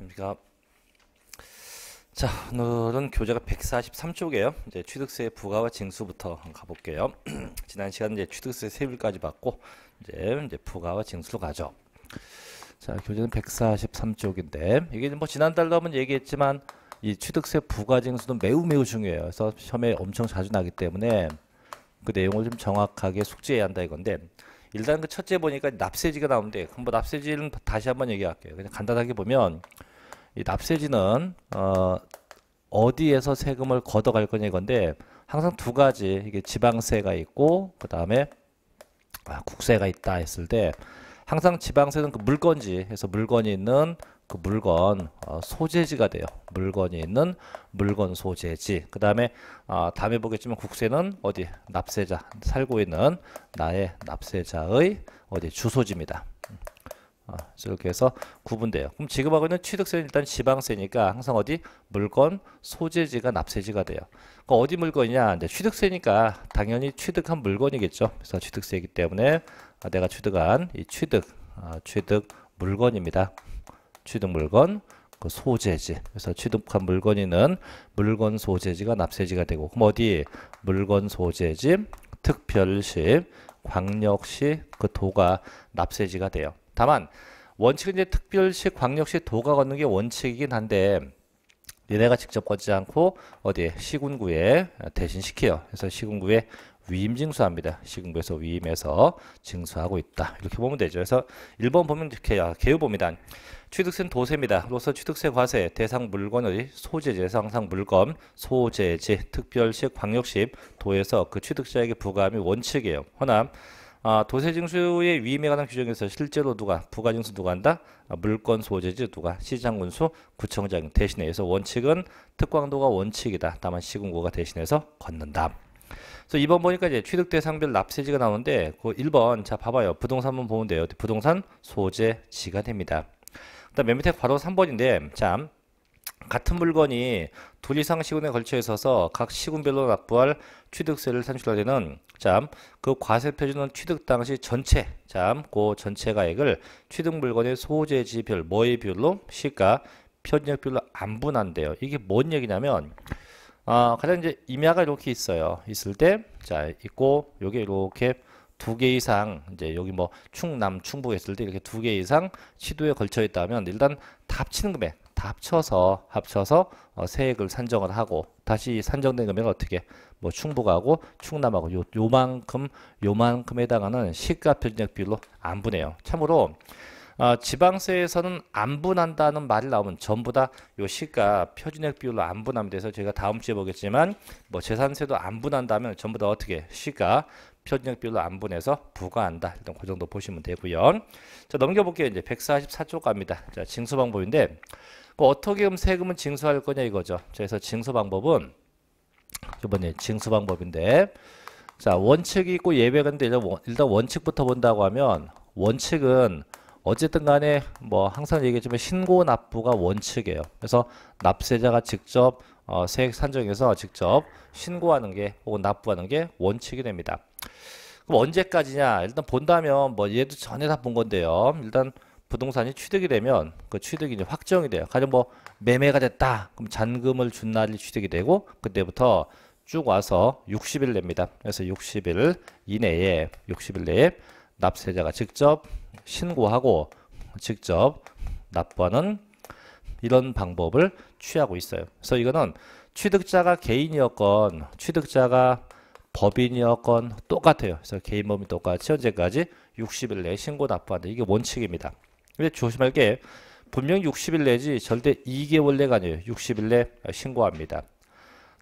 우리가 그러니까 자 오늘은 교재가 143쪽이에요. 이제 취득세 부과와 징수부터 가볼게요. 지난 시간 이제 취득세 세율까지 받고 이제 이제 부과와 징수로 가죠. 자 교재는 143쪽인데 이게 뭐 지난달도 한번 얘기했지만 이 취득세 부과 징수는 매우 매우 중요해요. 그래서 시험에 엄청 자주 나기 때문에 그 내용을 좀 정확하게 숙지해야 한다 이건데 일단 그 첫째 보니까 납세지가 나오는데 그한뭐 납세지는 다시 한번 얘기할게요. 그냥 간단하게 보면 이 납세지는 어, 어디에서 세금을 걷어갈 거냐 이건데 항상 두 가지 이게 지방세가 있고 그 다음에 아, 국세가 있다 했을 때 항상 지방세는 그 물건지 해서 물건이 있는 그 물건 어, 소재지가 돼요. 물건이 있는 물건 소재지. 그 다음에 어, 아, 다음에 보겠지만 국세는 어디 납세자 살고 있는 나의 납세자의 어디 주소지입니다. 아, 어, 이렇게 해서 구분돼요. 그럼 지금하고있는 취득세는 일단 지방세니까 항상 어디 물건 소재지가 납세지가 돼요. 그 어디 물건이냐? 이제 취득세니까 당연히 취득한 물건이겠죠. 그래서 취득세이기 때문에 아, 내가 취득한 이 취득 아, 취득 물건입니다. 취득 물건 그 소재지. 그래서 취득한 물건이는 물건 소재지가 납세지가 되고 그럼 어디 물건 소재지 특별시 광역시 그 도가 납세지가 돼요. 다만 원칙은 이제 특별시 광역시 도가 걷는 게 원칙이긴 한데 얘네가 직접 걷지 않고 어디에 시군구에 대신 시켜요. 그래서 시군구에 위임 징수합니다. 시군구에서 위임해서 징수하고 있다. 이렇게 보면 되죠. 그래서 1번 보면 이렇게 아, 개요봅니다. 취득세는 도세입니다. 로서 취득세 과세 대상 물건의 소재 대상상 물건 소재지 특별시 광역시 도에서 그 취득자에게 부과함이 원칙이에요. 허나 아, 도세징수의 위임에 관한 규정에서 실제로 누가 부가징수 누가 한다? 아, 물권 소재지 누가 시장군수 구청장 대신해서 원칙은 특광도가 원칙이다. 다만 시군구가 대신해서 걷는다. 그래서 이번 보니까 이제 취득 대상별 납세지가 나오는데 그 1번 자 봐봐요. 부동산만 보면 돼요. 부동산 소재 지가 됩니다. 그다음 맨 밑에 바로 3번인데 참 같은 물건이 둘 이상 시군에 걸쳐 있어서 각 시군별로 납부할 취득세를 산출하려는 참, 그 과세 표준은 취득 당시 전체, 참, 그 전체 가액을 취득 물건의 소재 지별, 뭐의 비율로 시가 표준액 비율로 안 분한대요. 이게 뭔 얘기냐면, 아, 가장 이제 임야가 이렇게 있어요. 있을 때, 자, 있고, 요게 이렇게 두 개 이상, 이제 여기 뭐 충남, 충북 했을 때 이렇게 두 개 이상 시도에 걸쳐 있다면 일단 다 합치는 금액, 다 합쳐서 합쳐서 어, 세액을 산정을 하고 다시 산정된 금액 어떻게 뭐 충북하고 충남하고 요 요만큼 요만큼 에 해당하는 시가 표준액 비율로 안 분해요. 참으로 어, 지방세에서는 안 분한다는 말이 나오면 전부 다 요 시가 표준액 비율로 안 분함돼서 제가 다음 주에 보겠지만 뭐 재산세도 안 분한다면 전부 다 어떻게 시가 표준역별로 안 분해서 부과한다. 일단 그 정도 보시면 되고요. 자 넘겨볼게요. 이제 144쪽 갑니다. 자 징수 방법인데 뭐 어떻게 그럼 세금은 징수할 거냐 이거죠. 자, 그래서 징수 방법은 이번에 징수 방법인데 자 원칙이 있고 예외가 있는데 일단 원칙부터 본다고 하면 원칙은 어쨌든 간에 뭐 항상 얘기했지만 신고 납부가 원칙이에요. 그래서 납세자가 직접 어, 세액 산정에서 직접 신고하는 게 혹은 납부하는 게 원칙이 됩니다. 그럼 언제까지냐? 일단 본다면 뭐 얘도 전에 다 본 건데요. 일단 부동산이 취득이 되면 그 취득이 이제 확정이 돼요. 가령 뭐 매매가 됐다. 그럼 잔금을 준 날이 취득이 되고 그때부터 쭉 와서 60일 냅니다. 그래서 60일 이내에 60일 내에 납세자가 직접 신고하고 직접 납부하는 이런 방법을 취하고 있어요. 그래서 이거는 취득자가 개인이었건 취득자가 법인이었건 똑같아요. 그래서 개인법인 똑같이 현재까지 60일 내에 신고 납부한다. 이게 원칙입니다. 근데 조심할 게 분명 60일 내지 절대 2개월 내가 아니에요. 60일 내 신고합니다.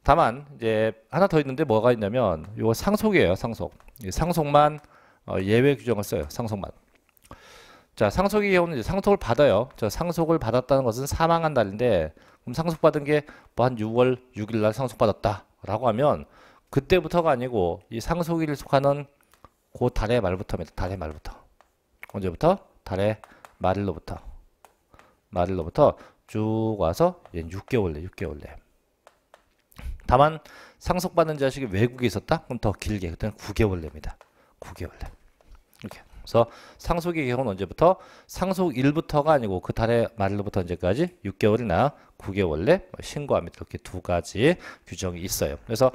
다만 이제 하나 더 있는데 뭐가 있냐면 이거 상속이에요. 상속. 상속만 어, 예외 규정을 써요. 상속만. 자 상속의 경우는 이제 상속을 받아요. 저 상속을 받았다는 것은 사망한 날인데 그럼 상속받은 게뭐 6월 6일 날 상속받았다라고 하면 그때부터가 아니고 이 상속일을 속하는 그 달의 말부터입니다. 달의 말부터. 언제부터? 달의 말일로부터. 말일로부터 쭉 와서 이제 6개월 내, 6개월 내. 다만 상속받는 자식이 외국에 있었다? 그럼 더 길게. 그때는 9개월 내입니다. 9개월 내. 이렇게. 그래서 상속의 경우는 언제부터 상속일부터가 아니고 그 달의 말일부터 언제까지 6개월이나 9개월 내 뭐 신고합니다. 이렇게 두 가지 규정이 있어요. 그래서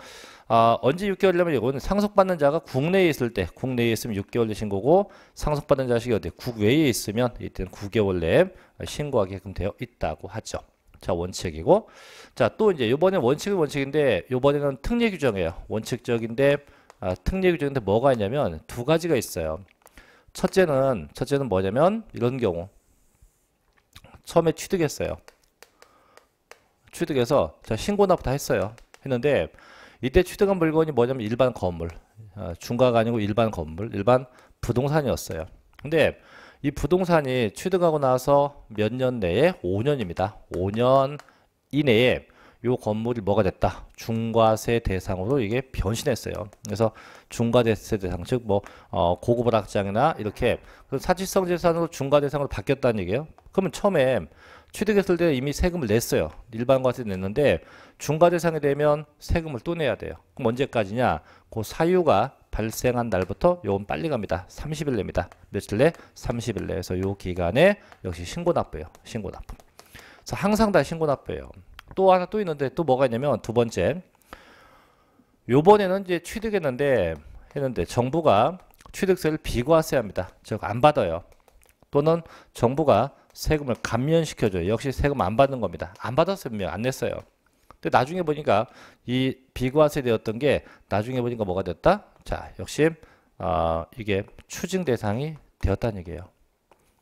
아, 언제 6개월이냐면 이거는 상속받는 자가 국내에 있을 때 국내에 있으면 6개월 내 신고고 상속받는 자식이 어디 국외에 있으면 이때는 9개월 내에 신고하게끔 되어 있다고 하죠. 자 원칙이고 자 또 이제 요번에 원칙은 원칙인데 요번에는 특례 규정이에요. 원칙적인데 아, 특례 규정인데 뭐가 있냐면 두 가지가 있어요. 첫째는 첫째는 뭐냐면 이런 경우 처음에 취득했어요. 취득해서 자신고납부다 했어요. 했는데 이때 취득한 물건이 뭐냐면 일반 건물 어, 중가가 아니고 일반 건물 일반 부동산이었어요. 근데 이 부동산이 취득하고 나서 몇 년 내에 5년입니다. 5년 이내에 요 건물이 뭐가 됐다 중과세 대상으로 이게 변신했어요 그래서 중과세 대상 즉뭐 어, 고급 오락장이나 이렇게 그 사실성 재산으로 중과 대상으로 바뀌었다는 얘기예요 그러면 처음에 취득했을 때 이미 세금을 냈어요 일반과세 냈는데 중과 대상이 되면 세금을 또 내야 돼요 그럼 언제까지냐 그 사유가 발생한 날부터 요건 빨리 갑니다. 30일 내입니다. 며칠 내? 30일 내에서 요 기간에 역시 신고 납부예요. 신고 납부. 항상 다 신고 납부예요. 또 하나 또 있는데 또 뭐가 있냐면 두 번째 요번에는 이제 취득했는데 했는데 정부가 취득세를 비과세합니다. 즉 안 받아요. 또는 정부가 세금을 감면시켜줘요. 역시 세금 안 받는 겁니다. 안받았으면안 냈어요. 근데 나중에 보니까 이 비과세 되었던 게 나중에 보니까 뭐가 됐다? 자 역시 어, 이게 추징 대상이 되었다는 얘기예요.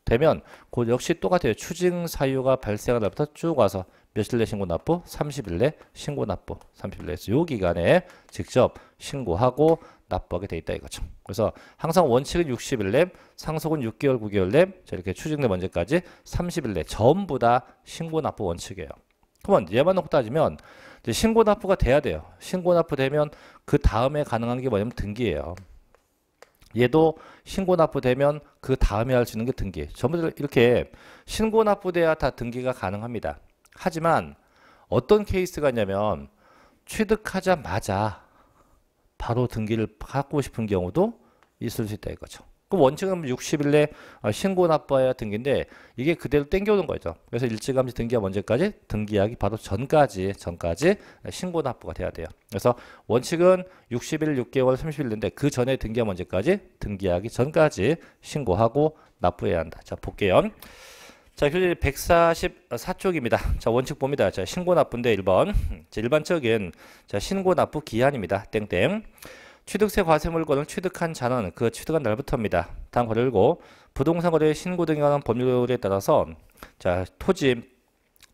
되면 곧 역시 똑같아요. 추징 사유가 발생하다부터쭉 와서 몇일 내 신고 납부? 30일 내 신고 납부. 30일 내에서 요 기간에 직접 신고하고 납부하게 돼 있다 이거죠. 그래서 항상 원칙은 60일 내, 상속은 6개월, 9개월 내, 저렇게 추징된 언제까지 30일 내 전부 다 신고 납부 원칙이에요. 그러면 얘만 놓고 따지면 신고 납부가 돼야 돼요. 신고 납부되면 그 다음에 가능한 게 뭐냐면 등기예요. 얘도 신고 납부되면 그 다음에 할 수 있는 게 등기. 전부 다 이렇게 신고 납부돼야 다 등기가 가능합니다. 하지만 어떤 케이스가 있 냐면 취득하자마자 바로 등기를 받고 싶은 경우도 있을 수 있다 이거죠. 그 원칙은 60일 내 신고 납부해야 등기인데 이게 그대로 땡겨오는 거죠. 그래서 일찌감치 등기가 언제까지? 등기하기 바로 전까지 전까지 신고 납부가 돼야 돼요. 그래서 원칙은 60일, 6개월, 30일 인데 그 전에 등기가 언제까지? 등기하기 전까지 신고하고 납부해야 한다. 자 볼게요. 자, 교재 144쪽입니다. 자, 원칙 봅니다. 자, 신고 납부인데 1번. 자, 일반적인 자, 신고 납부 기한입니다. 땡땡. 취득세 과세 물건을 취득한 자는 그 취득한 날부터입니다. 다음 거래고 일 부동산 거래 신고 등에 관한 법률에 따라서 자, 토지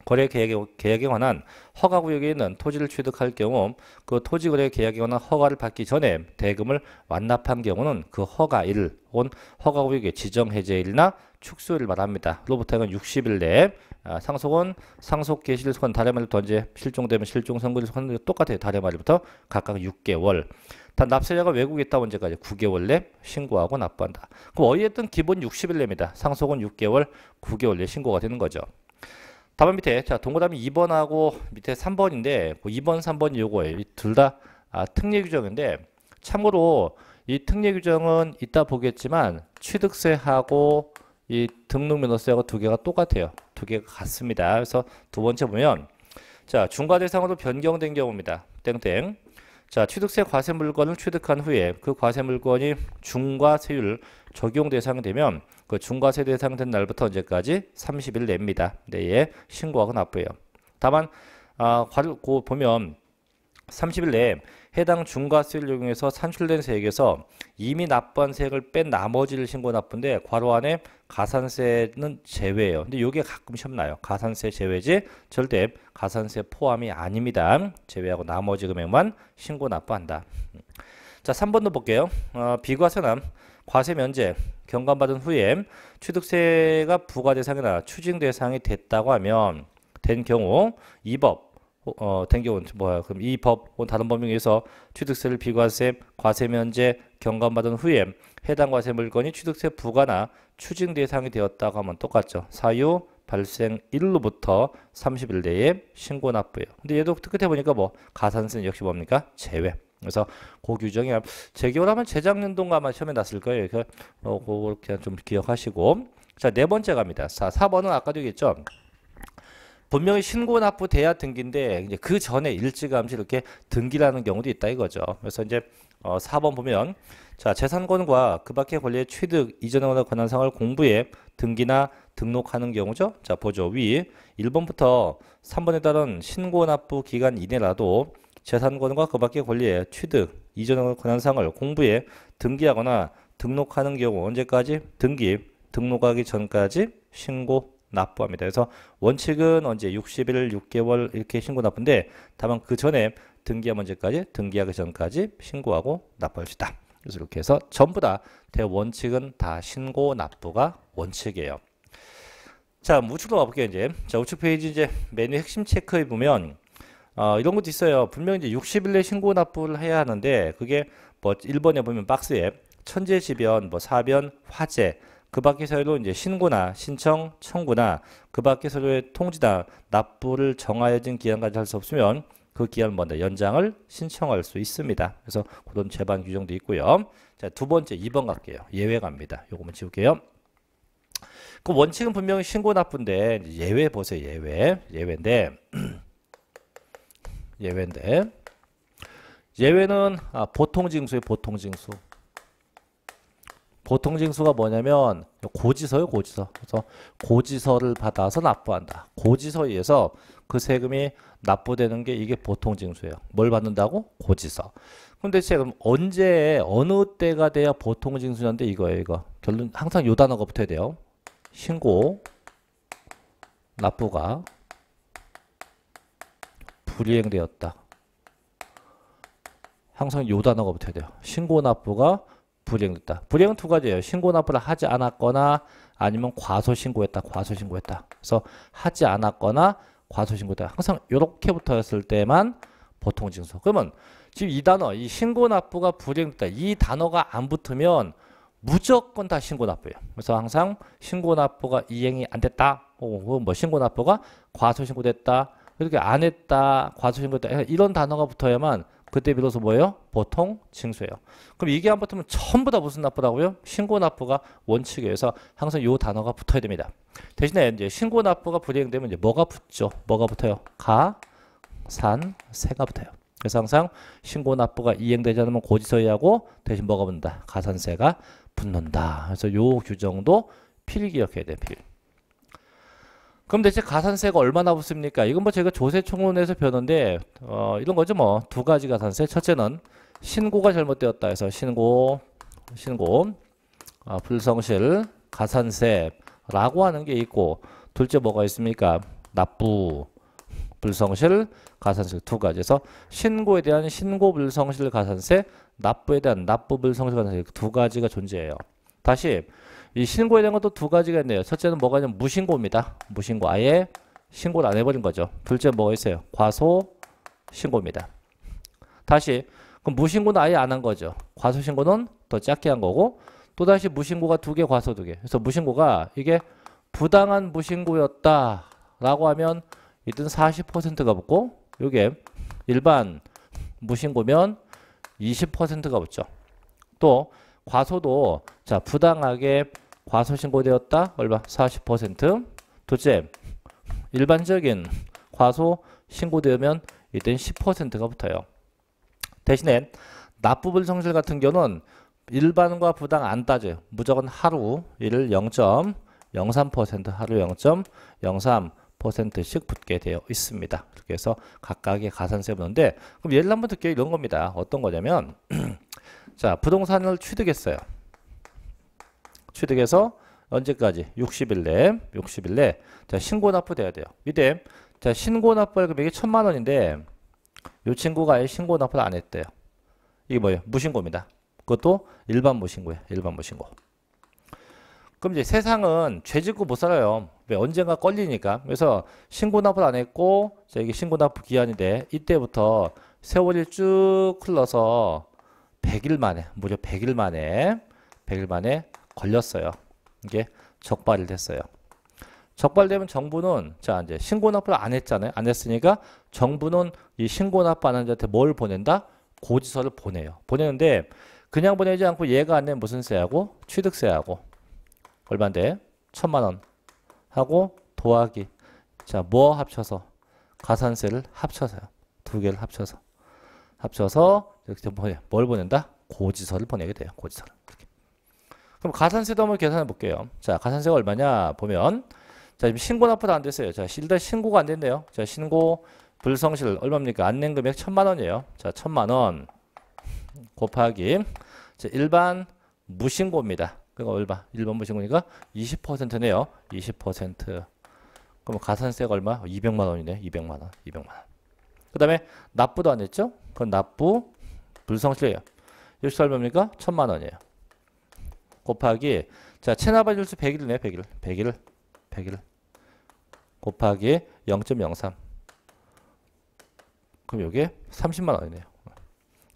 거래 계약에, 계약에 관한 허가 구역에 있는 토지를 취득할 경우 그 토지 거래 계약에 관한 허가를 받기 전에 대금을 완납한 경우는 그 허가일 혹은 허가 구역의 지정 해제일이나 축소를 말합니다. 로보타은 60일 내 아, 상속은 상속 개시 소관 달에 말부터 언제 실종되면 실종 선고일 소관 똑같아요. 달에 말부터 각각 6개월. 단 납세자가 외국에 있다 언제까지 9개월 내 신고하고 납부한다. 그럼 어이했던 기본 60일 내입니다. 상속은 6개월, 9개월 내 신고가 되는 거죠. 다음 밑에 자 동그라미 2번하고 밑에 3번인데 2번, 뭐 3번 요거예요. 둘다 아, 특례 규정인데 참고로 이 특례 규정은 이따 보겠지만 취득세하고 이 등록면허세하고 두 개가 똑같아요. 두 개가 같습니다. 그래서 두 번째 보면 자 중과 대상으로 변경된 경우입니다. 땡땡. 자 취득세 과세 물건을 취득한 후에 그 과세 물건이 중과세율 적용 대상이 되면 그 중과세 대상된 날부터 언제까지 30일 냅니다. 내에 신고하고 납부해요. 다만 아, 고 보면 30일 내에 해당 중과세를 이용해서 산출된 세액에서 이미 납부한 세액을 뺀 나머지를 신고 납부인데 괄호 안에 가산세는 제외예요. 근데 이게 가끔 시험 나요. 가산세 제외지 절대 가산세 포함이 아닙니다. 제외하고 나머지 금액만 신고 납부한다. 자, 3번도 볼게요. 어, 비과세남 과세 면제 경감받은 후에 취득세가 부과 대상이나 추징 대상이 됐다고 하면 된 경우 이법 어, 땡겨온 뭐야 그럼 이법 혹은 다른 법령에 의해서 취득세를 비과세, 과세 면제, 경감받은 후에 해당 과세 물건이 취득세 부과나 추징 대상이 되었다고 하면 똑같죠. 사유 발생일로부터 30일 내에 신고 납부예요. 근데 얘도 끝에 보니까 뭐 가산세는 역시 뭡니까 제외. 그래서 그 규정이 재개월하면 재작년도인가 아마 처음에 났을 거예요. 그래서 어, 그렇게 좀 기억하시고 자 네 번째 갑니다. 자 4번은 아까도 얘기했죠. 분명히 신고 납부돼야 등기인데 이제 그 전에 일찌감치 이렇게 등기라는 경우도 있다 이거죠. 그래서 이제 어 4번 보면 자 재산권과 그 밖의 권리의 취득 이전에 관한 권 사항을 공부에 등기나 등록하는 경우죠. 자 보죠 위 1번부터 3번에 따른 신고 납부 기간 이내라도 재산권과 그 밖의 권리의 취득 이전에 관한 권 사항을 공부에 등기하거나 등록하는 경우 언제까지 등기 등록하기 전까지 신고 납부합니다. 그래서 원칙은 언제 60일, 6개월 이렇게 신고 납부인데 다만 그 전에 등기한 문제까지 등기하기 전까지 신고하고 납부할 수 있다. 그래서 이렇게 해서 전부 다 대원칙은 다 신고 납부가 원칙이에요. 자 우측으로 가볼게요 이제. 자 우측 페이지 이제 메뉴 핵심 체크해 보면 어, 이런 것도 있어요. 분명 이제 60일 내 신고 납부를 해야 하는데 그게 뭐 1번에 보면 박스에 천재지변, 뭐 사변, 화재 그 밖의 서류로 이제 신고나 신청, 청구나 그 밖의 서류의 통지나 납부를 정하여진 기한까지 할 수 없으면 그기한 먼저 연장을 신청할 수 있습니다. 그래서 그런 제반 규정도 있고요. 자, 두 번째 2번 갈게요. 예외갑니다. 요거만 지울게요. 그 원칙은 분명히 신고 납부인데 예외 보세요. 예외. 예외인데 예외인데 예외는 아, 보통 징수에 보통 징수. 보통징수가 뭐냐면 고지서요 고지서 그래서 고지서를 받아서 납부한다 고지서에서 의해그 세금이 납부되는 게 이게 보통징수예요 뭘 받는다고 고지서 근데 지금 언제 어느 때가 돼야 보통징수냐는데 이거예요 이거 결론 항상 요 단어가 붙어야 돼요 신고 납부가 불이행되었다 항상 요 단어가 붙어야 돼요 신고 납부가 불이행됐다. 불이행은 두 가지예요. 신고 납부를 하지 않았거나 아니면 과소 신고했다. 과소 신고했다. 그래서 하지 않았거나 과소 신고했다. 항상 이렇게 붙었을 때만 보통 징수. 그러면 지금 이 단어, 이 신고 납부가 불이행됐다. 이 단어가 안 붙으면 무조건 다 신고 납부예요. 그래서 항상 신고 납부가 이행이 안 됐다. 뭐 신고 납부가 과소 신고됐다. 이렇게 안 했다. 과소 신고했다. 이런 단어가 붙어야만 그때 비로소 뭐예요? 보통 징수예요. 그럼 이게 안 붙으면 전부 다 무슨 납부라고요? 신고 납부가 원칙에 의해서 항상 요 단어가 붙어야 됩니다. 대신에 이제 신고 납부가 불이행되면 이제 뭐가 붙죠? 뭐가 붙어요? 가, 산, 세가 붙어요. 그래서 항상 신고 납부가 이행되지 않으면 고지서의하고 대신 뭐가 붙는다? 가산세가 붙는다. 그래서 요 규정도 필기억해야 돼, 필. 그럼 대체 가산세가 얼마나 붙습니까? 이건 뭐 제가 조세청문에서 배웠는데 어, 이런 거죠 뭐 두 가지 가산세. 첫째는 신고가 잘못되었다 해서 신고, 신고, 어, 불성실, 가산세라고 하는 게 있고 둘째 뭐가 있습니까? 납부, 불성실, 가산세 두 가지에서 신고에 대한 신고 불성실 가산세, 납부에 대한 납부 불성실 가산세 두 가지가 존재해요. 다시 이 신고에 대한 것도 두 가지가 있네요. 첫째는 뭐가냐면 있 무신고입니다. 무신고 아예 신고를 안 해버린 거죠. 둘째 뭐가 있어요? 과소 신고입니다. 다시 그럼 무신고는 아예 안 한 거죠. 과소 신고는 더 작게 한 거고 또다시 무신고가 두 개, 과소 두 개. 그래서 무신고가 이게 부당한 무신고였다라고 하면 이든 40%가 붙고 이게 일반 무신고면 20%가 붙죠. 또 과소도 자 부당하게 과소 신고되었다. 얼마? 40%. 둘째, 일반적인 과소 신고되면 이땐 10%가 붙어요. 대신에 납부불 성실 같은 경우는 일반과 부당 안 따져요. 무조건 하루 이를 0.03% 하루 0.03%씩 붙게 되어 있습니다. 이렇게 해서 각각의 가산세 보는데 그럼 예를 한번 듣게 이런 겁니다. 어떤 거냐면 자 부동산을 취득했어요. 취득해서 언제까지? 60일 내, 60일 내. 자, 신고 납부돼야 돼요. 이때 자, 신고 납부할 금액이 천만 원인데 이 친구가 아예 신고 납부를 안 했대요. 이게 뭐예요? 무신고입니다. 그것도 일반 무신고예요. 일반 무신고. 그럼 이제 세상은 죄 짓고 못 살아요. 왜? 언젠가 걸리니까. 그래서 신고 납부를 안 했고 자, 이게 신고 납부 기한인데 이때부터 세월이 쭉 흘러서 100일 만에 무려 100일 만에 100일 만에 걸렸어요. 이게 적발이 됐어요. 적발되면 정부는 자 이제 신고납부를 안 했잖아요. 안 했으니까 정부는 이 신고납부 안 한자한테 뭘 보낸다? 고지서를 보내요. 보내는데 그냥 보내지 않고 얘가 안낸 무슨 세하고 취득세하고 얼마인데 천만 원 하고 도하기 자뭐 합쳐서 가산세를 합쳐서요. 두 개를 합쳐서 합쳐서 이렇게 뭘 보낸다? 고지서를 보내게 돼요. 고지서를. 그럼 가산세도 한번 계산해 볼게요. 자, 가산세가 얼마냐 보면 자, 지금 신고 납부도 안 됐어요. 자, 일단 신고가 안 됐네요. 자, 신고 불성실 얼마입니까? 안낸 금액 천만 원이에요. 자, 천만 원 곱하기 자, 일반 무신고입니다. 그러니까 얼마? 일반 무신고니까 20%네요. 20%. 그럼 가산세가 얼마? 200만 원이네. 200만 원. 200만 원. 그다음에 납부도 안 했죠? 그건 납부 불성실이에요. 일수 얼마입니까? 천만 원이에요. 곱하기 자체납발률수 100일이네 100일 100일 100일 곱하기 0.03 그럼 이게 30만 원이네요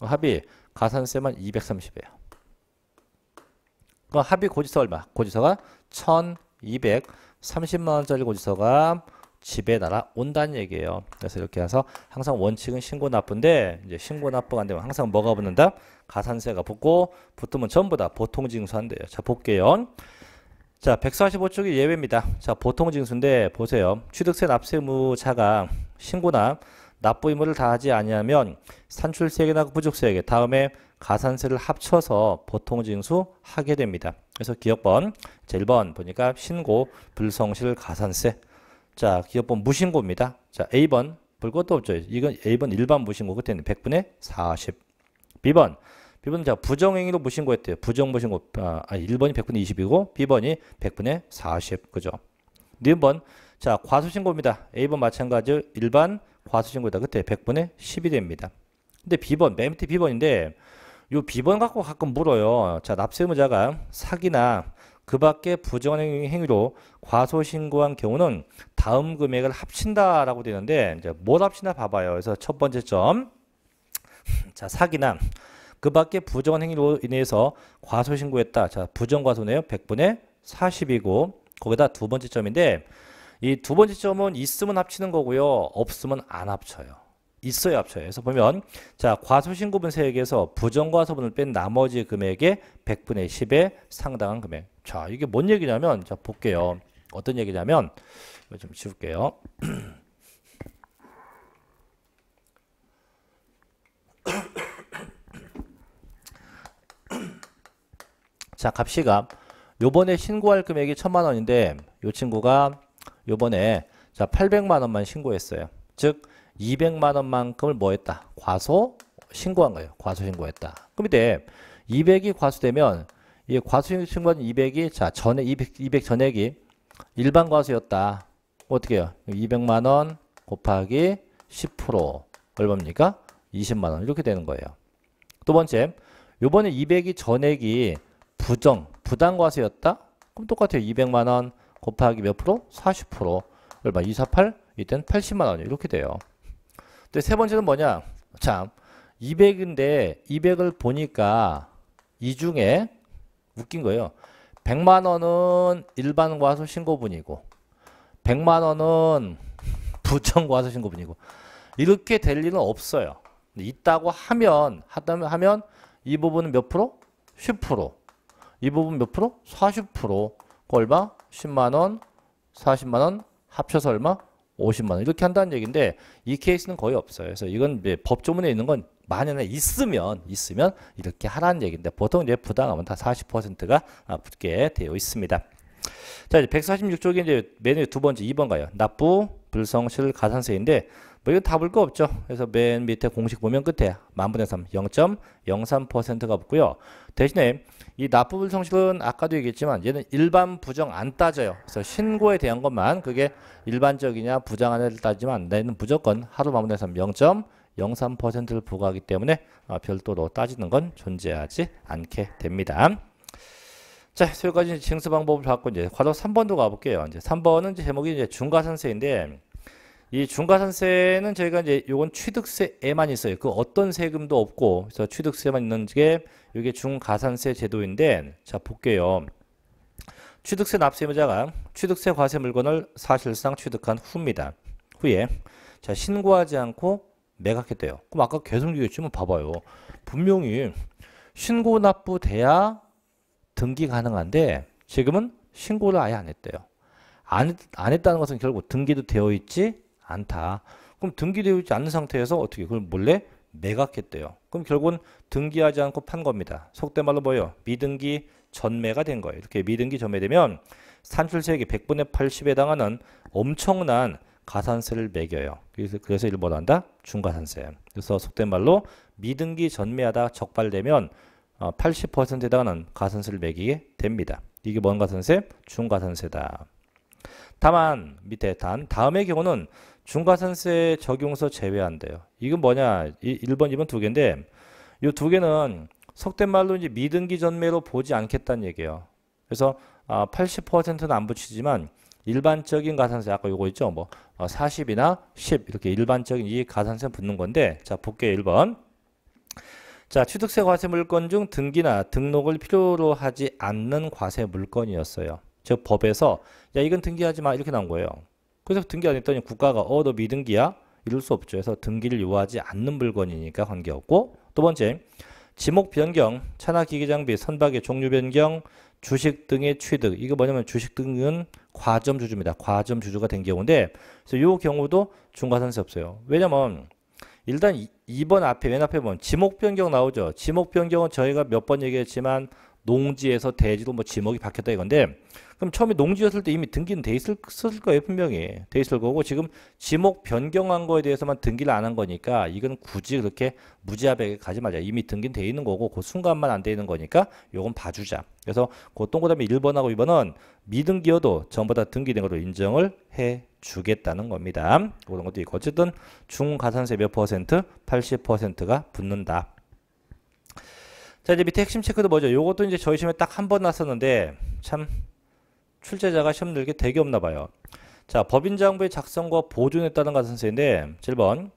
합이 가산세만 230이에요 그 합이 고지서 얼마? 고지서가 1230만 원짜리 고지서가 집에 날아 온다는 얘기예요. 그래서 이렇게 해서 항상 원칙은 신고 납부인데 이제 신고 납부가 안 되면 항상 뭐가 붙는다? 가산세가 붙고 붙으면 전부 다 보통 징수한대요. 자 볼게요. 자 145쪽이 예외입니다. 자 보통 징수인데 보세요. 취득세 납세무자가 신고나 납부 의무를 다하지 아니하면 산출세액이나 부족세액 에 다음에 가산세를 합쳐서 보통징수 하게 됩니다. 그래서 기억번 제 1번 보니까 신고 불성실 가산세 자, 기업본 무신고입니다. 자, A번 볼 것도 없죠. 이건 A번 일반 무신고 그때는 100분의 40. B번 B번 자 부정행위로 무신고했대요. 부정 무신고 아 1번이 아, 100분의 20이고 B번이 100분의 40 그죠? N번 자 과수신고입니다. A번 마찬가지 일반 과수신고다. 그때 100분의 10이 됩니다. 근데 B번 맨 밑에 B번인데 요 B번 갖고 가끔 물어요. 자 납세 의무자가 사기나 그 밖에 부정행위로 한 과소신고한 경우는 다음 금액을 합친다라고 되는데 이제 뭘 합친다 봐봐요. 그래서 첫 번째 점. 자, 사기나 그 밖에 부정한 행위로 인해서 과소신고했다. 자, 부정과소네요. 100분의 40이고 거기다 두 번째 점인데 이 두 번째 점은 있으면 합치는 거고요. 없으면 안 합쳐요. 있어야 합쳐요. 그래서 보면 자 과소신고분 세액에서 부정과소분을 뺀 나머지 금액의 100분의 10에 상당한 금액. 자, 이게 뭔 얘기냐면, 자, 볼게요. 어떤 얘기냐면, 좀 지울게요. 자, 갑시값 요번에 신고할 금액이 천만 원인데, 요 친구가 요번에 자, 800만 원만 신고했어요. 즉, 200만 원만큼을 뭐 했다? 과소 신고한 거예요. 과소 신고했다. 그럼 이제 200이 과소되면 이 과수 승번 200이 자 전액 200, 200 전액이 일반 과수였다. 어떻게 해요? 200만 원 곱하기 10% 얼마입니까? 20만 원 이렇게 되는 거예요. 두 번째, 요번에 200이 전액이 부정, 부당 과세였다? 그럼 똑같아요. 200만 원 곱하기 몇 프로? 40% 얼마? 248? 이땐 80만 원이 이렇게 돼요. 근데 세 번째는 뭐냐? 자, 200인데 200을 보니까 이 중에 웃긴 거예요. 100만 원은 일반 과소 신고분이고 100만 원은 부정 과소 신고분이고 이렇게 될 일은 없어요. 있다고 하면 하다면 하면 이 부분은 몇 프로? 10%. 이 부분 몇 프로? 40%. 그 얼마? 10만 원, 40만 원 합쳐서 얼마? 50만 원 이렇게 한다는 얘기인데 이 케이스는 거의 없어요. 그래서 이건 법조문에 있는 건 만연에 있으면 있으면 이렇게 하라는 얘기인데 보통 이제 부당하면 다 40%가 아, 붙게 되어 있습니다. 자, 이제 146쪽에 이제 메뉴 두 번째 2번 가요. 납부, 불성실, 가산세인데 뭐 이거 다 볼 거 없죠. 그래서 맨 밑에 공식 보면 끝에 만분의 3, 0.03%가 붙고요. 대신에 이 납부 불성실은 아까도 얘기했지만 얘는 일반 부정 안 따져요. 그래서 신고에 대한 것만 그게 일반적이냐 부정하 따지만 내는 무조건 하루 만분의 3, 0. 0.3%를 부과하기 때문에 아, 별도로 따지는 건 존재하지 않게 됩니다. 자, 세 가지 징수 방법을 봤고 이제 과정 3번도 가볼게요. 이제 3번은 이제 제목이 이제 중과산세인데 이 중과산세는 저희가 이제 요건 취득세에만 있어요. 그 어떤 세금도 없고 그래서 취득세만 있는 게 이게 중가산세 제도인데 자 볼게요. 취득세 납세자가 취득세 과세 물건을 사실상 취득한 후입니다. 후에 자 신고하지 않고 매각했대요. 그럼 아까 계속 기했지만 봐봐요. 분명히 신고 납부돼야 등기 가능한데 지금은 신고를 아예 안 했대요. 안, 안 했다는 것은 결국 등기도 되어 있지 않다. 그럼 등기되어 있지 않은 상태에서 어떻게 그걸 몰래 매각했대요. 그럼 결국은 등기하지 않고 판 겁니다. 속된 말로 뭐예요? 미등기 전매가 된 거예요. 이렇게 미등기 전매되면 산출세액이 100분의 80에 해당하는 엄청난 가산세를 매겨요. 그래서, 그래서 이를 뭐라 한다? 중가산세. 그래서 속된 말로 미등기 전매하다 적발되면 80%에 어, 해당하는 가산세를 매기게 됩니다. 이게 뭔 가산세? 중가산세다. 다만 밑에 단 다음의 경우는 중가산세 적용서 제외한대요. 이건 뭐냐? 1번, 2번 두 개인데 이 두 개는 속된 말로 이제 미등기 전매로 보지 않겠다는 얘기예요. 그래서 80%는 아, 안 붙이지만 일반적인 가산세 아까 요거 있죠 뭐 40이나 어, 10 이렇게 일반적인 이 가산세 붙는 건데 자 볼게요 1번 자 취득세 과세 물건 중 등기나 등록을 필요로 하지 않는 과세 물건이었어요 즉 법에서 야 이건 등기하지 마 이렇게 나온 거예요 그래서 등기 안 했더니 국가가 어 너 미등기야 이럴 수 없죠 해서 등기를 요하지 않는 물건이니까 관계없고 두 번째 지목 변경, 차나 기기 장비, 선박의 종류 변경, 주식 등의 취득. 이거 뭐냐면 주식 등은 과점 주주입니다. 과점 주주가 된 경우인데 그래서 요 경우도 중과산세 없어요. 왜냐면 일단 2번 앞에 맨 앞에 보면 지목 변경 나오죠. 지목 변경은 저희가 몇 번 얘기했지만 농지에서 대지로 뭐 지목이 바뀌었다 이건데 그럼 처음에 농지였을 때 이미 등기는 돼 있을, 있을 거예요 분명히 돼 있을 거고 지금 지목 변경한 거에 대해서만 등기를 안 한 거니까 이건 굳이 그렇게 무지하게 가지 말자 이미 등기는 돼 있는 거고 그 순간만 안 돼 있는 거니까 요건 봐주자 그래서 보통 그 다음에 1번하고 2번은 미등기여도 전부 다 등기된 걸로 인정을 해 주겠다는 겁니다 그런 것도 있고 어쨌든 중가산세 몇 퍼센트 80%가 붙는다 자 이제 밑에 핵심 체크도 뭐죠? 요것도 이제 저희 시험에 딱 한 번 났었는데 참 출제자가 시험 들게 되게 없나 봐요. 자 법인장부의 작성과 보존했다는 가산세인데 7번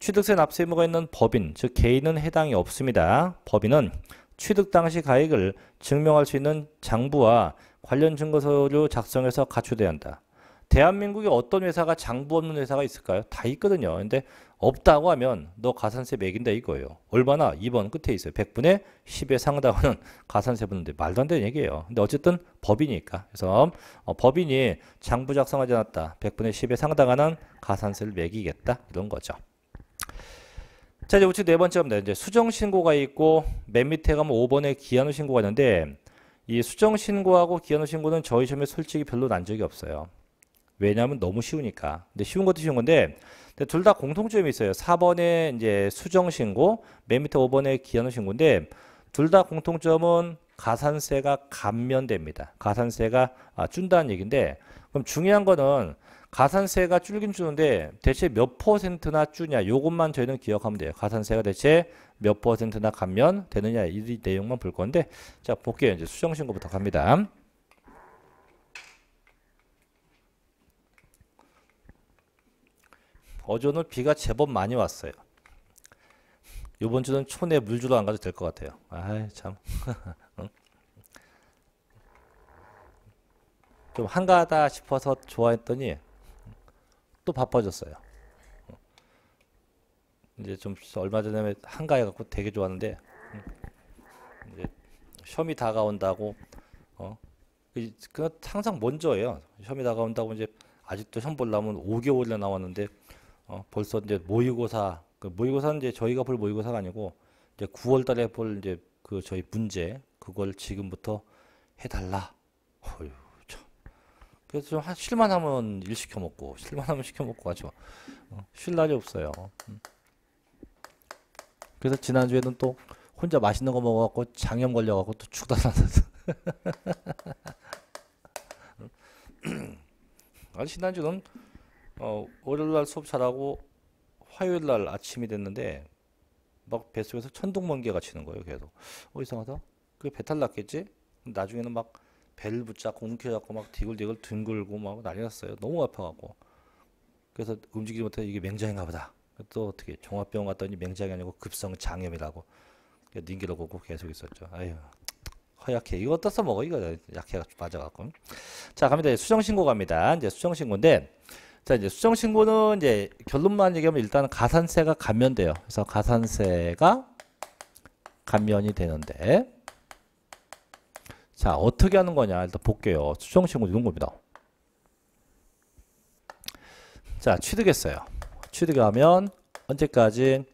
취득세 납세 의무가 있는 법인 즉 개인은 해당이 없습니다. 법인은 취득 당시 가액을 증명할 수 있는 장부와 관련 증거서류 작성해서 갖춰어야 한다. 대한민국에 어떤 회사가 장부 없는 회사가 있을까요? 다 있거든요. 근데 없다고 하면 너 가산세 매긴다 이거예요. 얼마나 2번 끝에 있어요. 100분의 10에 상당하는 가산세 붙는데 말도 안 되는 얘기예요. 근데 어쨌든 법이니까. 그래서 어, 법인이 장부 작성하지 않았다. 100분의 10에 상당하는 가산세를 매기겠다. 이런 거죠. 자 이제 우측 네 번째 겁니다. 이제 수정 신고가 있고 맨 밑에 가면 5번에 기한후 신고가 있는데 이 수정 신고하고 기한후 신고는 저희 시험에 솔직히 별로 난 적이 없어요. 왜냐하면 너무 쉬우니까. 근데 쉬운 것도 쉬운 건데 근데 둘다 공통점이 있어요. 4번에 이제 수정 신고, 맨 밑에 5번에 기한 신고인데 둘 다 공통점은 가산세가 감면됩니다. 가산세가 아, 준다는 얘기인데 그럼 중요한 거는 가산세가 줄긴 주는데 대체 몇 퍼센트나 주냐 요것만 저희는 기억하면 돼요. 가산세가 대체 몇 퍼센트나 감면 되느냐 이 내용만 볼 건데 자 볼게요. 이제 수정신고부터 갑니다. 어제 오늘 비가 제법 많이 왔어요. 이번 주는 촌에 물주도 안 가도 될 것 같아요. 아이 참. 좀 한가하다 싶어서 좋아했더니 또 바빠졌어요. 이제 좀 얼마 전에 한가해 갖고 되게 좋았는데 이제 시험 다가온다고 어? 그 항상 먼저예요. 시험 다가온다고 이제 아직도 시 보려면 5개월이나 나왔는데 어, 벌써 이제 모의고사 그 모의고사는 이제 저희가 볼 모의고사가 아니고 이제 9월달에 볼 이제 그 저희 문제 그걸 지금부터 해달라. 어휴 참. 그래서 좀 한, 만 하면 일 시켜 먹고 쉴만 하면 시켜 먹고 하죠. 어, 쉴 날이 없어요. 음. 그래서 지난주에는 또 혼자 맛있는 거 먹어갖고 장염 걸려갖고 또 죽다 살았어. 아 지난주는 어, 월요일 날 수업 잘하고 화요일 날 아침이 됐는데 막 뱃속에서 천둥번개가 치는 거예요. 계속. 어, 이상하다. 그게 배탈 났겠지? 나중에는 막 배를 붙자공 움켜잡고 막 디글디글 뒹굴고 막 난리 났어요. 너무 아파갖고. 그래서 움직이지 못해 이게 맹장인가 보다. 또 어떻게 종합병원 갔더니 맹장이 아니고 급성 장염이라고 닌기로 보고 계속 있었죠. 아휴 허약해 이거 떠서 먹어 이거 약해가 맞아갖고 자 갑니다 수정신고 갑니다 이제 수정신고인데 자 이제 수정 신고는 이제 결론만 얘기하면 일단 가산세가 감면돼요. 그래서 가산세가 감면이 되는데 자 어떻게 하는 거냐 일단 볼게요. 수정 신고 이런 겁니다. 자 취득했어요. 취득하면 언제까지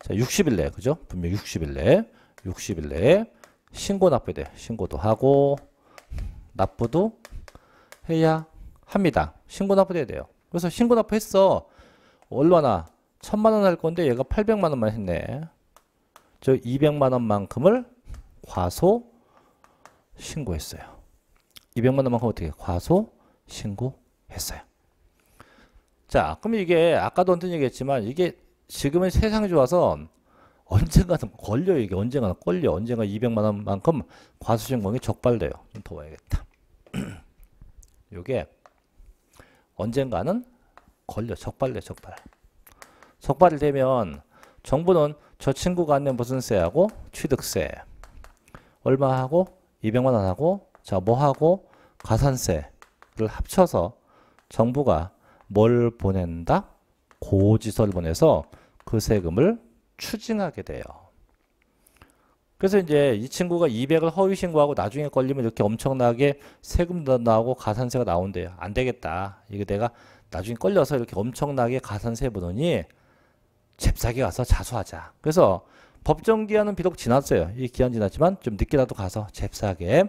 자 60일 내에 그죠? 분명 60일 내에 60일 내에 신고 납부돼 신고도 하고 납부도 해야 합니다. 신고 납부돼야 돼요. 그래서 신고 납부했어. 얼마나? 천만 원 할 건데 얘가 800만 원만 했네. 저 200만 원만큼을 과소 신고했어요. 200만 원만큼 어떻게? 과소 신고했어요. 자, 그럼 이게 아까도 언뜻 얘기했지만 이게 지금은 세상이 좋아서 언젠가는 걸려 이게 언젠가는 걸려 언젠가 200만 원만큼 과수신공이 적발돼요. 좀 더 와야겠다. 요게 언젠가는 걸려 적발돼 적발. 적발이 되면 정부는 저 친구가 안낸 무슨 세하고 취득세 얼마 하고 200만 원 하고 자뭐 하고 가산세를 합쳐서 정부가 뭘 보낸다? 고지서를 보내서 그 세금을 추징하게 돼요. 그래서 이제 이 친구가 200을 허위 신고하고 나중에 걸리면 이렇게 엄청나게 세금도 나오고 가산세가 나온대요. 안 되겠다. 이거 내가 나중에 걸려서 이렇게 엄청나게 가산세 보더니 잽싸게 가서 자수하자. 그래서 법정 기한은 비록 지났어요. 이 기한 지났지만 좀 늦게라도 가서 잽싸게